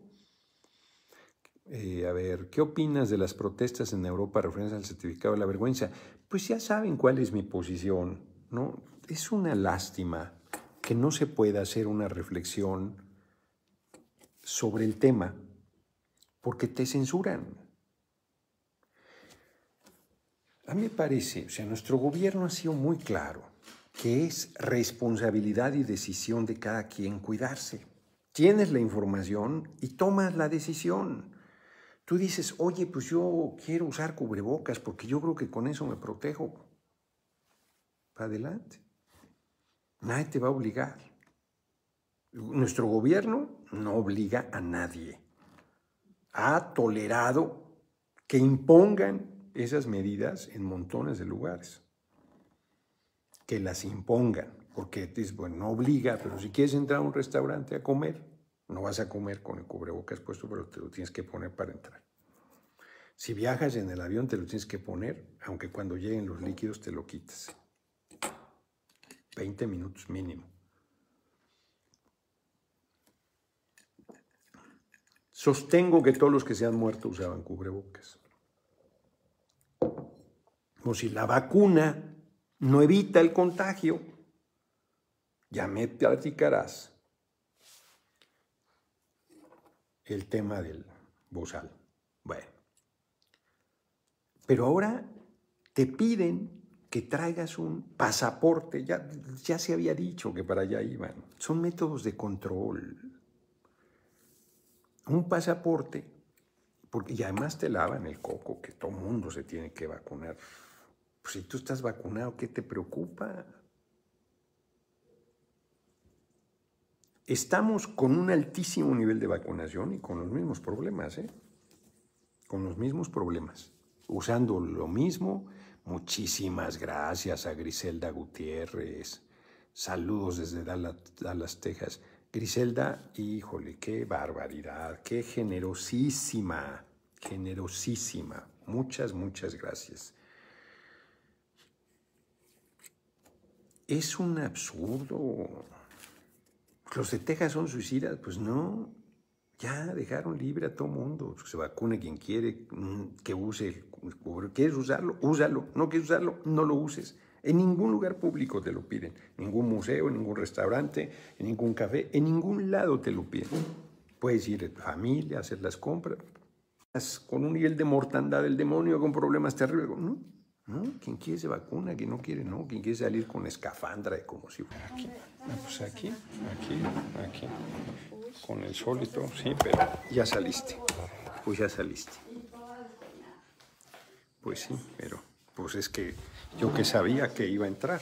Eh, a ver, ¿qué opinas de las protestas en Europa referencia al certificado de la vergüenza? Pues ya saben cuál es mi posición, ¿no? Es una lástima que no se pueda hacer una reflexión sobre el tema porque te censuran. A mí me parece, o sea, nuestro gobierno ha sido muy claro que es responsabilidad y decisión de cada quien cuidarse. Tienes la información y tomas la decisión. Tú dices, oye, pues yo quiero usar cubrebocas porque yo creo que con eso me protejo. Para adelante. Nadie te va a obligar. Nuestro gobierno no obliga a nadie. Ha tolerado que impongan esas medidas en montones de lugares. Que las impongan, porque bueno, no obliga, pero si quieres entrar a un restaurante a comer, no vas a comer con el cubrebocas puesto, pero te lo tienes que poner para entrar. Si viajas en el avión, te lo tienes que poner, aunque cuando lleguen los líquidos te lo quitas. 20 minutos mínimo. Sostengo que todos los que se han muerto usaban cubrebocas. Como si la vacuna no evita el contagio. Ya me platicarás el tema del bozal. Bueno. Pero ahora te piden que traigas un pasaporte, ya, ya se había dicho que para allá iban, son métodos de control. Un pasaporte, porque, y además te lavan el coco, que todo mundo se tiene que vacunar. Pues, si tú estás vacunado, ¿qué te preocupa? Estamos con un altísimo nivel de vacunación y con los mismos problemas, ¿eh? Con los mismos problemas, usando lo mismo Muchísimas gracias a Griselda Gutiérrez. Saludos desde Dallas, Texas. Griselda, híjole, qué barbaridad, qué generosísima, generosísima. Muchas, muchas gracias. Es un absurdo. ¿Los de Texas son suicidas? Pues no. Ya dejaron libre a todo mundo. se vacune quien quiere, mm, que use ¿Quieres usarlo? Úsalo. ¿No quieres usarlo? No lo uses. En ningún lugar público te lo piden. Ningún museo, ningún restaurante, en ningún café, en ningún lado te lo piden. Puedes ir a tu familia, hacer las compras, con un nivel de mortandad del demonio, con problemas terribles. No, no, quien quiere se vacuna, quien no quiere, no. Quien quiere salir con escafandra, como si fuera aquí. Ah, pues aquí, aquí, aquí. Con el solito, sí, pero ya saliste. Pues ya saliste. Pues sí, pero pues es que yo que sabía que iba a entrar.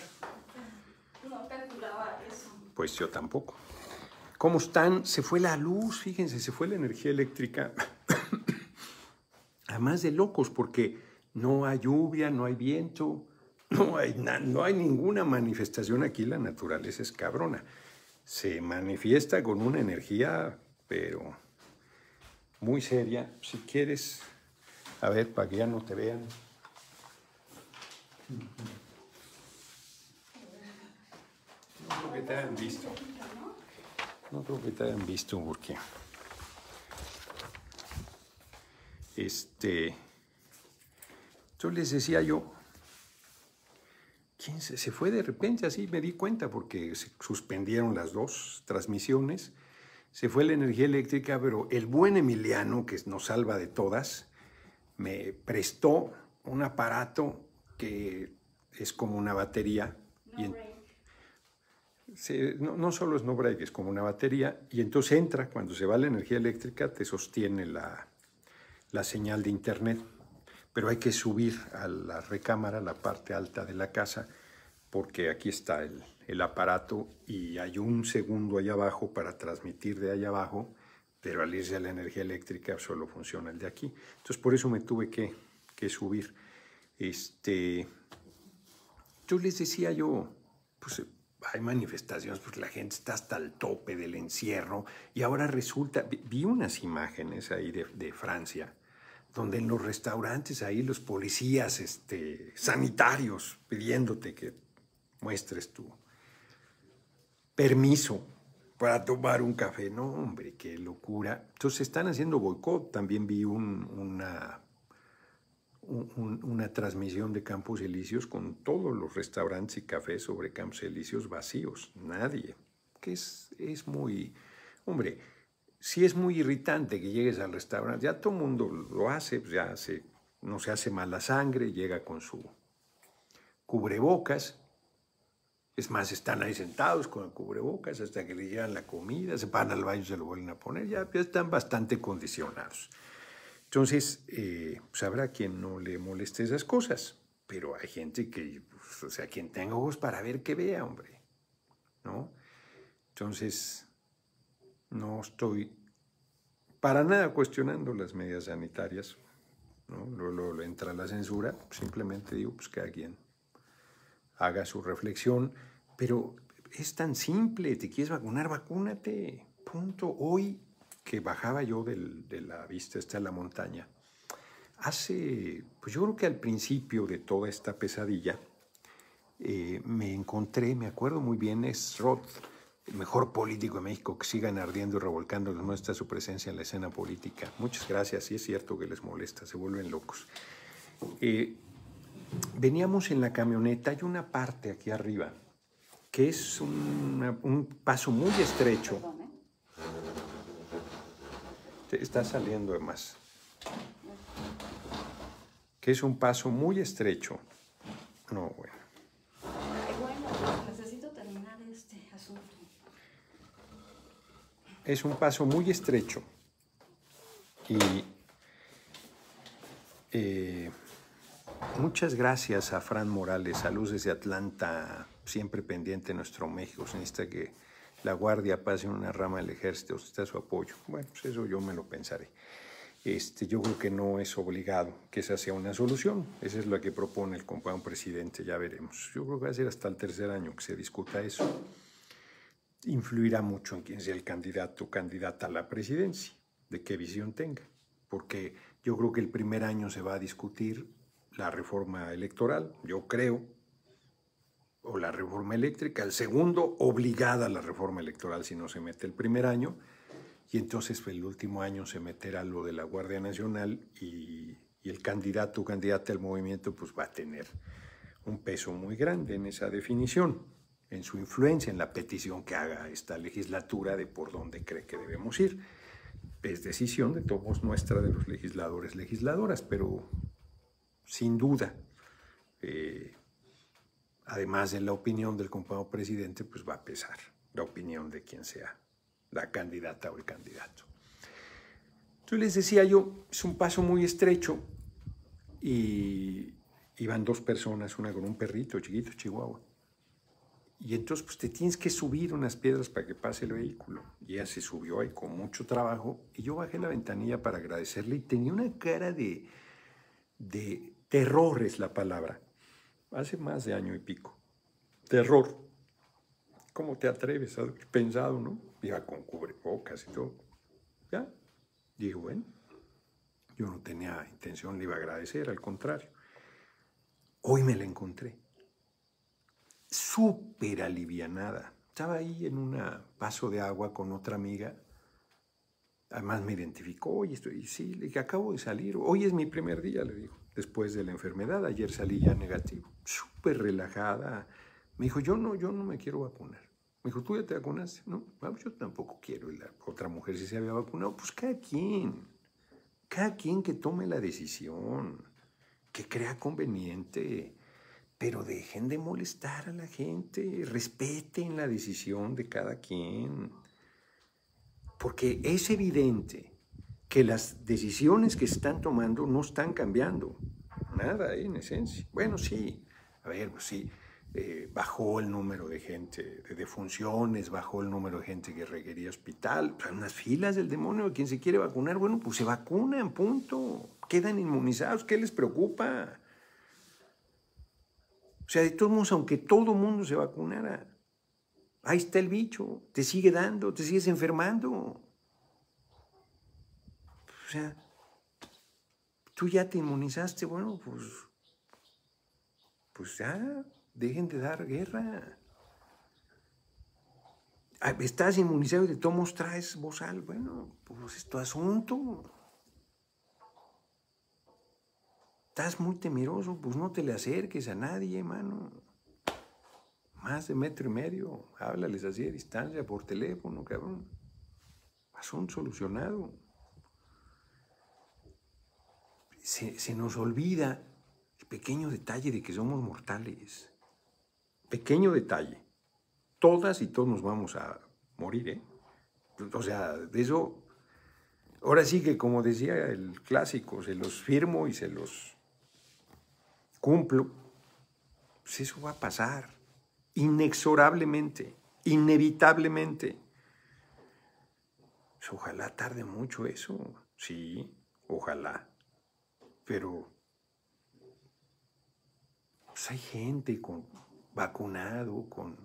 No calculaba eso. Pues yo tampoco. ¿Cómo están? Se fue la luz, fíjense, se fue la energía eléctrica. Además de locos, porque no hay lluvia, no hay viento, no hay, no hay ninguna manifestación aquí. La naturaleza es cabrona. Se manifiesta con una energía, pero muy seria. Si quieres, a ver, para que ya no te vean. No creo que te hayan visto. No creo que te hayan visto porque... Este... Yo les decía yo... ¿Quién se, se fue de repente? Así me di cuenta porque se suspendieron las dos transmisiones. Se fue la energía eléctrica, pero el buen Emiliano, que nos salva de todas, me prestó un aparato que es como una batería. No, solo es no break, es como una batería. Y entonces entra, cuando se va la energía eléctrica, te sostiene la, señal de internet. Pero hay que subir a la recámara, la parte alta de la casa, porque aquí está el, el aparato y hay un segundo allá abajo para transmitir de allá abajo pero al irse a la energía eléctrica solo funciona el de aquí. Entonces por eso me tuve que, subir. Este, yo les decía yo, pues hay manifestaciones, pues la gente está hasta el tope del encierro y ahora resulta, vi unas imágenes ahí de, Francia, donde en los restaurantes ahí los policías este, sanitarios pidiéndote que muestres tu permiso para tomar un café. No, hombre, qué locura. Entonces están haciendo boicot. También vi una, una transmisión de Campos Elíseos con todos los restaurantes y cafés sobre Campos Elíseos vacíos. Nadie. Que es, muy... Hombre, si es muy irritante que llegues al restaurante. Ya todo el mundo lo hace, ya hace, no se hace mala sangre, llega con su cubrebocas, es más, están ahí sentados con el cubrebocas hasta que le llegan la comida, se van al baño, se lo vuelven a poner, ya, están bastante condicionados. Entonces, eh, pues habrá quien no le moleste esas cosas, pero hay gente que, pues, o sea, quien tenga ojos para ver que vea, hombre, ¿no? Entonces, no estoy para nada cuestionando las medidas sanitarias, ¿no? Luego, entra la censura, simplemente digo, pues cada quien haga su reflexión, pero es tan simple, te quieres vacunar, vacúnate, punto. Hoy que bajaba yo de la vista está en la montaña, hace, pues yo creo que al principio de toda esta pesadilla, eh, me encontré, me acuerdo muy bien, es Roth, el mejor político de México, que sigan ardiendo y revolcando, no está su presencia en la escena política. Muchas gracias, sí es cierto que les molesta, se vuelven locos. Eh, veníamos en la camioneta, hay una parte aquí arriba que es un, paso muy estrecho. ¿eh? Está saliendo además. Que es un paso muy estrecho. No, bueno. bueno, necesito terminar este asunto. Es un paso muy estrecho. Y... Eh, Muchas gracias a Fran Morales, a Luces de Atlanta, siempre pendiente nuestro México. Se necesita que la Guardia pase una rama del ejército, usted necesita su apoyo. Bueno, pues eso yo me lo pensaré. Este, yo creo que no es obligado que esa sea una solución. Esa es la que propone el compañero presidente, ya veremos. Yo creo que va a ser hasta el tercer año que se discuta eso. Influirá mucho en quién sea el candidato o candidata a la presidencia, de qué visión tenga, porque yo creo que el primer año se va a discutir la reforma electoral, yo creo, o la reforma eléctrica, el segundo obligada a la reforma electoral si no se mete el primer año, y entonces pues, el último año se meterá lo de la Guardia Nacional y, el candidato o candidata del movimiento pues va a tener un peso muy grande en esa definición, en su influencia, en la petición que haga esta legislatura de por dónde cree que debemos ir. Es decisión de todos nuestra, de los legisladores, legisladoras, pero sin duda. Eh, además de la opinión del compañero presidente, pues va a pesar la opinión de quien sea la candidata o el candidato. Entonces les decía yo, es un paso muy estrecho y iban dos personas, una con un perrito chiquito, chihuahua. Y entonces pues, te tienes que subir unas piedras para que pase el vehículo. Y ella se subió ahí con mucho trabajo. Y yo bajé la ventanilla para agradecerle y tenía una cara de Terror es la palabra. Hace más de año y pico. Terror. ¿Cómo te atreves a pensado, no? Ya con cubrebocas y todo. Ya. Dije, bueno, yo no tenía intención, le iba a agradecer, al contrario. Hoy me la encontré. Súper alivianada. Estaba ahí en un vaso de agua con otra amiga. Además me identificó, Y estoy, sí, le acabo de salir, hoy es mi primer día, le dijo después de la enfermedad. Ayer salí ya negativo, súper relajada. Me dijo, yo no, yo no me quiero vacunar. Me dijo, ¿tú ya te vacunaste? No, ah, yo tampoco quiero. Y la otra mujer si se había vacunado. Pues cada quien, cada quien que tome la decisión, que crea conveniente. Pero dejen de molestar a la gente, respeten la decisión de cada quien. Porque es evidente que las decisiones que están tomando no están cambiando. Nada, en esencia. Bueno, sí, a ver, pues sí, eh, bajó el número de gente de defunciones, bajó el número de gente que requería hospital, son unas filas del demonio, quien se quiere vacunar, bueno, pues se vacunan, punto. Quedan inmunizados, ¿qué les preocupa? O sea, de todos modos, aunque todo mundo se vacunara, ahí está el bicho, te sigue dando, te sigues enfermando. O sea, tú ya te inmunizaste, bueno, pues, pues ya, dejen de dar guerra. Estás inmunizado y de todos traes bozal, bueno, pues es tu asunto. Estás muy temeroso, pues no te le acerques a nadie, hermano. Más de metro y medio, háblales así a distancia, por teléfono, cabrón. Asunto solucionado se, nos olvida el pequeño detalle de que somos mortales. Pequeño detalle. Todas y todos nos vamos a morir, ¿eh? O sea, de eso. Ahora sí que, como decía el clásico, se los firmo y se los cumplo. Pues eso va a pasar. Inexorablemente. Inevitablemente. Pues ojalá tarde mucho eso. Sí, ojalá. Pero pues, hay gente con vacunado, con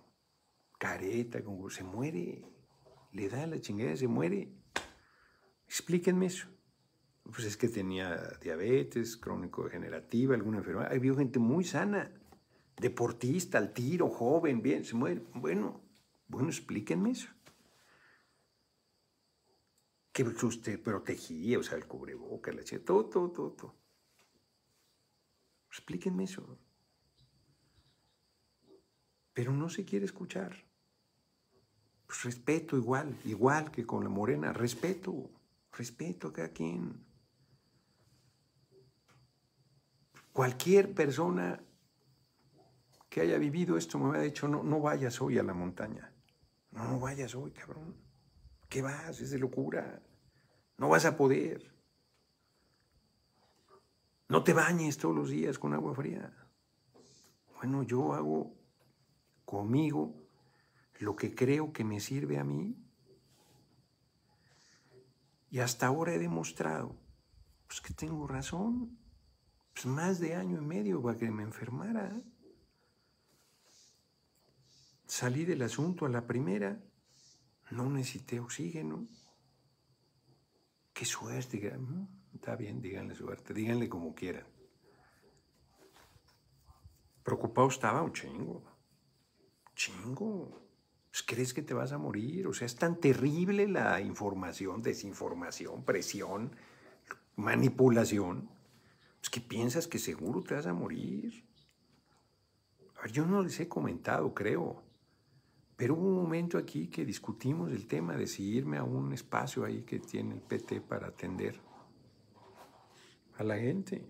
careta, con, se muere, le da la chingada, se muere. Explíquenme eso. Pues es que tenía diabetes crónico-degenerativa, alguna enfermedad. Hay gente muy sana, deportista, al tiro, joven, bien, se muere. Bueno, bueno, explíquenme eso. Que usted protegía, o sea, el cubrebocas, la chingada, todo, todo, todo. todo. Explíquenme eso. Pero no se quiere escuchar. Pues respeto igual, igual que con la morena, respeto, respeto a cada quien. Cualquier persona que haya vivido esto me ha dicho, no, no vayas hoy a la montaña. No, no vayas hoy, cabrón. ¿Qué vas? Es de locura. No vas a poder. No te bañes todos los días con agua fría. Bueno, yo hago conmigo lo que creo que me sirve a mí. Y hasta ahora he demostrado pues, que tengo razón. Pues más de año y medio para que me enfermara. Salí del asunto a la primera. No necesité oxígeno. Qué suerte, ¿no? Está bien, díganle suerte, díganle como quieran. Preocupado estaba un chingo. Chingo. Pues, ¿Crees que te vas a morir? O sea, es tan terrible la información, desinformación, presión, manipulación. Pues que piensas que seguro te vas a morir. yo no les he comentado, creo. Pero hubo un momento aquí que discutimos el tema de si irme a un espacio ahí que tiene el PT para atender a la gente.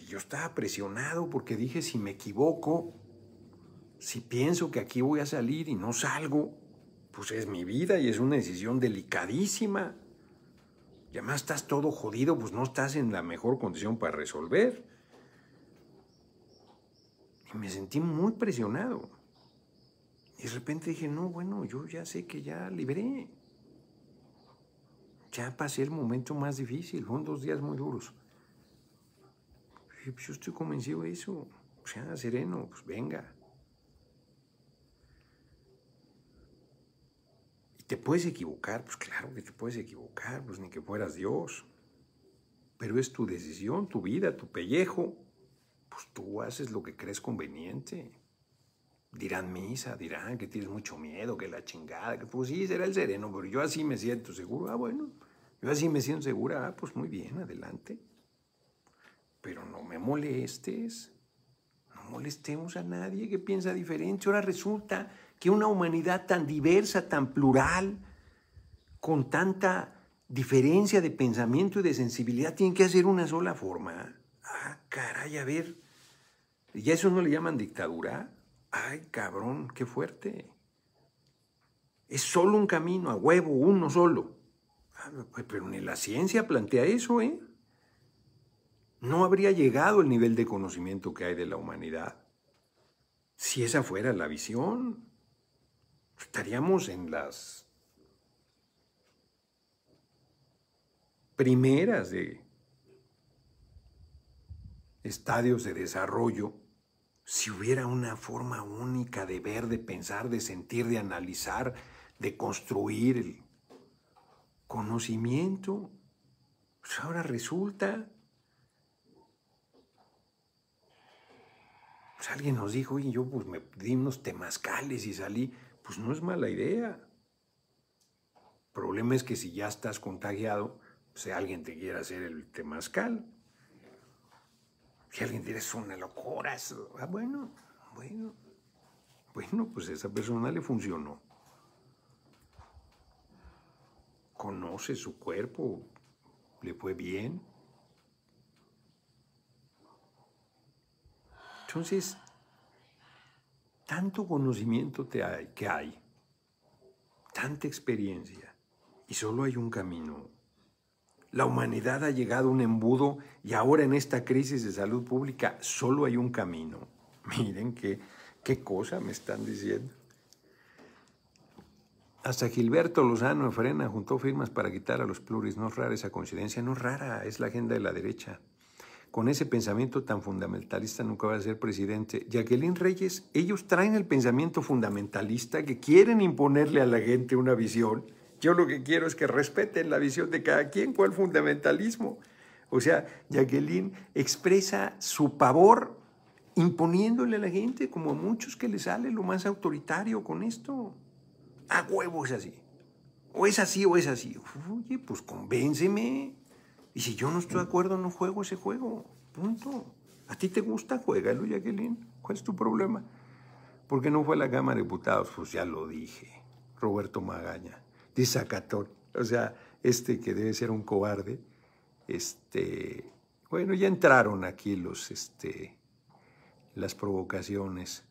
Y yo estaba presionado porque dije, si me equivoco, si pienso que aquí voy a salir y no salgo, pues es mi vida y es una decisión delicadísima. Y además estás todo jodido, pues no estás en la mejor condición para resolver. Y me sentí muy presionado. Y de repente dije, no, bueno, yo ya sé que ya liberé. Ya pasé el momento más difícil, fueron dos días muy duros. Pues, yo estoy convencido de eso. O sea, sereno, pues venga. ¿Y te puedes equivocar? Pues claro que te puedes equivocar, pues ni que fueras Dios. Pero es tu decisión, tu vida, tu pellejo. Pues tú haces lo que crees conveniente. Dirán misa, dirán que tienes mucho miedo, que la chingada, que pues sí, será el sereno, pero yo así me siento seguro. Ah, bueno, yo así me siento segura. Ah, pues muy bien, adelante pero no me molestes. No molestemos a nadie que piensa diferente. Ahora resulta que una humanidad tan diversa, tan plural, con tanta diferencia de pensamiento y de sensibilidad, tiene que hacer una sola forma. Ah, caray, a ver. ¿Y a eso no le llaman dictadura? Ay, cabrón, qué fuerte. Es solo un camino, a huevo, uno solo. Ah, pero ni la ciencia plantea eso, ¿eh? no habría llegado el nivel de conocimiento que hay de la humanidad. Si esa fuera la visión, estaríamos en las primeras de estadios de desarrollo si hubiera una forma única de ver, de pensar, de sentir, de analizar, de construir el conocimiento. Pues ahora resulta pues alguien nos dijo, oye, yo pues me di unos temazcales y salí, pues no es mala idea. El problema es que si ya estás contagiado, si pues, alguien te quiere hacer el temazcal. Si alguien tiene una locura, eso. Ah, bueno, bueno, bueno, pues esa persona le funcionó. Conoce su cuerpo, le fue bien. Entonces, tanto conocimiento que hay, tanta experiencia, y solo hay un camino. La humanidad ha llegado a un embudo y ahora en esta crisis de salud pública solo hay un camino. Miren qué, qué cosa me están diciendo. Hasta Gilberto Lozano Frena juntó firmas para quitar a los pluris. No es rara esa coincidencia, no es rara, es la agenda de la derecha con ese pensamiento tan fundamentalista nunca va a ser presidente. Jacqueline Reyes, ellos traen el pensamiento fundamentalista que quieren imponerle a la gente una visión. Yo lo que quiero es que respeten la visión de cada quien, ¿cuál fundamentalismo? O sea, Jacqueline expresa su pavor imponiéndole a la gente, como a muchos que le sale lo más autoritario con esto. A huevo es así. O es así o es así. Oye, pues convénceme. Y si yo no estoy de acuerdo, no juego ese juego. Punto. ¿A ti te gusta? Juégalo, Jacqueline. ¿Cuál es tu problema? ¿Por qué no fue a la Cámara de Diputados? Pues ya lo dije. Roberto Magaña. Disacatón. O sea, este que debe ser un cobarde. Este. Bueno, ya entraron aquí los, este, las provocaciones.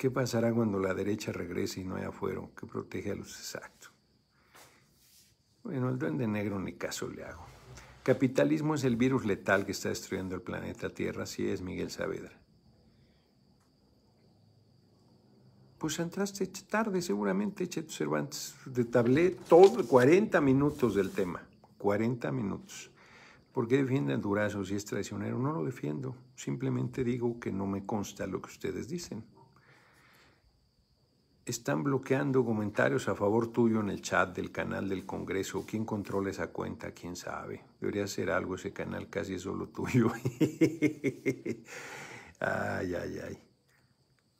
¿Qué pasará cuando la derecha regrese y no haya fuero que protege a los exactos? Bueno, el duende negro ni caso le hago. Capitalismo es el virus letal que está destruyendo el planeta Tierra, así es Miguel Saavedra. Pues entraste tarde, seguramente, Cheto Cervantes. Te tablé todo, 40 minutos del tema. 40 minutos. ¿Por qué defienden durazos si es traicionero? No lo defiendo. Simplemente digo que no me consta lo que ustedes dicen están bloqueando comentarios a favor tuyo en el chat del canal del Congreso. ¿Quién controla esa cuenta? ¿Quién sabe? Debería ser algo ese canal, casi es solo tuyo. ay, ay, ay.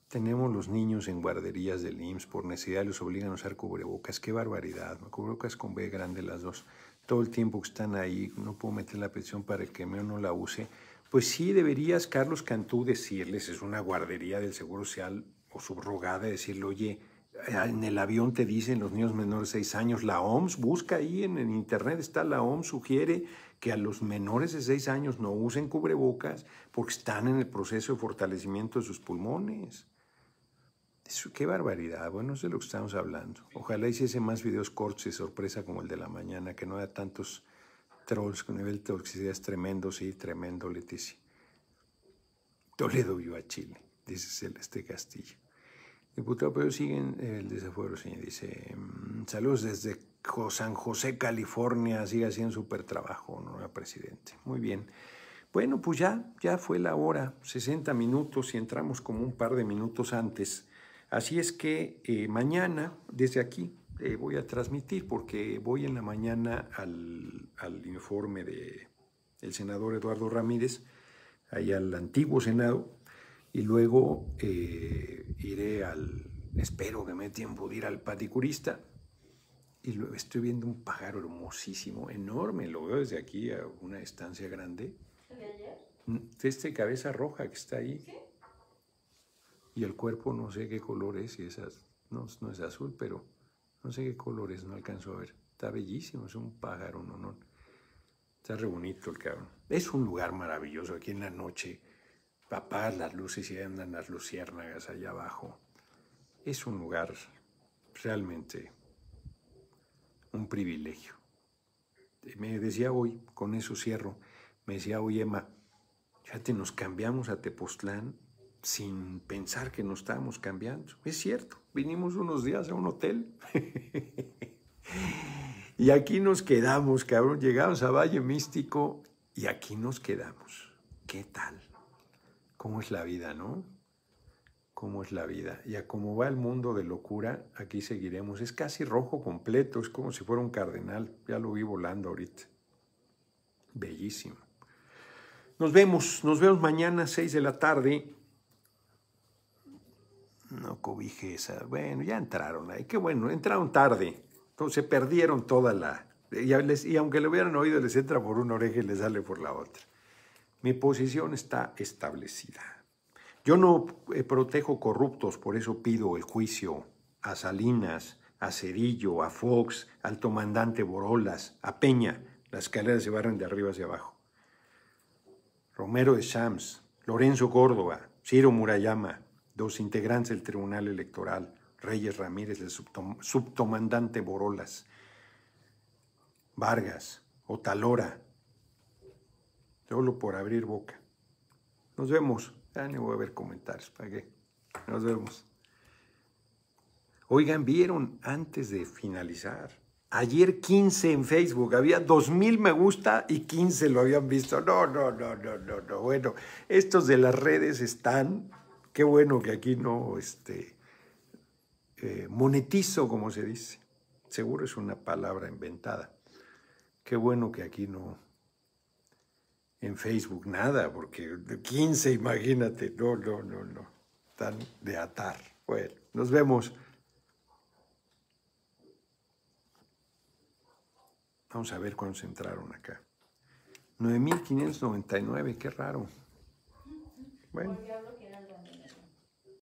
Tenemos los niños en guarderías del IMSS, por necesidad los obligan a usar cubrebocas. Qué barbaridad, cubrebocas con B grande las dos. Todo el tiempo que están ahí, no puedo meter la petición para el que me no la use. Pues sí, deberías, Carlos Cantú, decirles, es una guardería del Seguro Social, o subrogada de decirle, oye, eh, en el avión te dicen los niños menores de 6 años, la OMS busca ahí en, el internet, está la OMS, sugiere que a los menores de 6 años no usen cubrebocas porque están en el proceso de fortalecimiento de sus pulmones. qué barbaridad, bueno, es de lo que estamos hablando. Ojalá hiciese más videos cortos y sorpresa como el de la mañana, que no haya tantos trolls con nivel de toxicidad es tremendo, sí, tremendo, Leticia. Toledo vio a Chile, dice Celeste Castillo. Diputado, pero siguen eh, el desafuero, señor. Dice, mm, saludos desde San José, California. Sigue haciendo súper trabajo, presidente. Muy bien. Bueno, pues ya, ya fue la hora, 60 minutos y entramos como un par de minutos antes. Así es que eh, mañana, desde aquí, eh, voy a transmitir porque voy en la mañana al, informe del senador Eduardo Ramírez, ahí al antiguo Senado, y luego eh, iré al, espero que me dé tiempo de ir al paticurista. Y luego estoy viendo un pájaro hermosísimo, enorme, lo veo desde aquí a una estancia grande. Mm, ¿De Este cabeza roja que está ahí. Y el cuerpo no sé qué color es, y esas, no, es azul, pero no sé qué color es, no alcanzo a ver. Está bellísimo, es un pájaro, no, no. Está re bonito el cabrón. Es un lugar maravilloso aquí en la noche Papá, las luces y andan las luciérnagas allá abajo. Es un lugar realmente un privilegio. Me decía hoy, con eso cierro, me decía hoy Emma, te nos cambiamos a Tepoztlán sin pensar que nos estábamos cambiando. Es cierto, vinimos unos días a un hotel. y aquí nos quedamos, cabrón. Llegamos a Valle Místico y aquí nos quedamos. ¿Qué tal? cómo es la vida, ¿no? Cómo es la vida. Y a cómo va el mundo de locura, aquí seguiremos. Es casi rojo completo, es como si fuera un cardenal. Ya lo vi volando ahorita. Bellísimo. Nos vemos, nos vemos mañana a 6 de la tarde. No cobije esa. Bueno, ya entraron ahí. Qué bueno, entraron tarde. Entonces perdieron toda la... Y, aunque le hubieran oído, les entra por una oreja y les sale por la otra. Mi posición está establecida. Yo no eh, protejo corruptos, por eso pido el juicio a Salinas, a Cerillo, a Fox, al comandante Borolas, a Peña. Las escaleras se barren de arriba hacia abajo. Romero de Shams, Lorenzo Córdoba, Ciro Murayama, dos integrantes del Tribunal Electoral, Reyes Ramírez, el subcomandante Borolas, Vargas, Otalora, Solo por abrir boca. Nos vemos. Ya no voy a ver comentarios. ¿Para qué? Nos vemos. Oigan, vieron antes de finalizar. Ayer 15 en Facebook, había 2.000 me gusta y 15 lo habían visto. No, no, no, no, no, no. Bueno, estos de las redes están. Qué bueno que aquí no este, eh, monetizo, como se dice. Seguro es una palabra inventada. Qué bueno que aquí no, en Facebook, nada, porque 15, imagínate, no, no, no, no, tan de atar. Bueno, nos vemos. Vamos a ver se entraron acá. 9.599, qué raro. Bueno.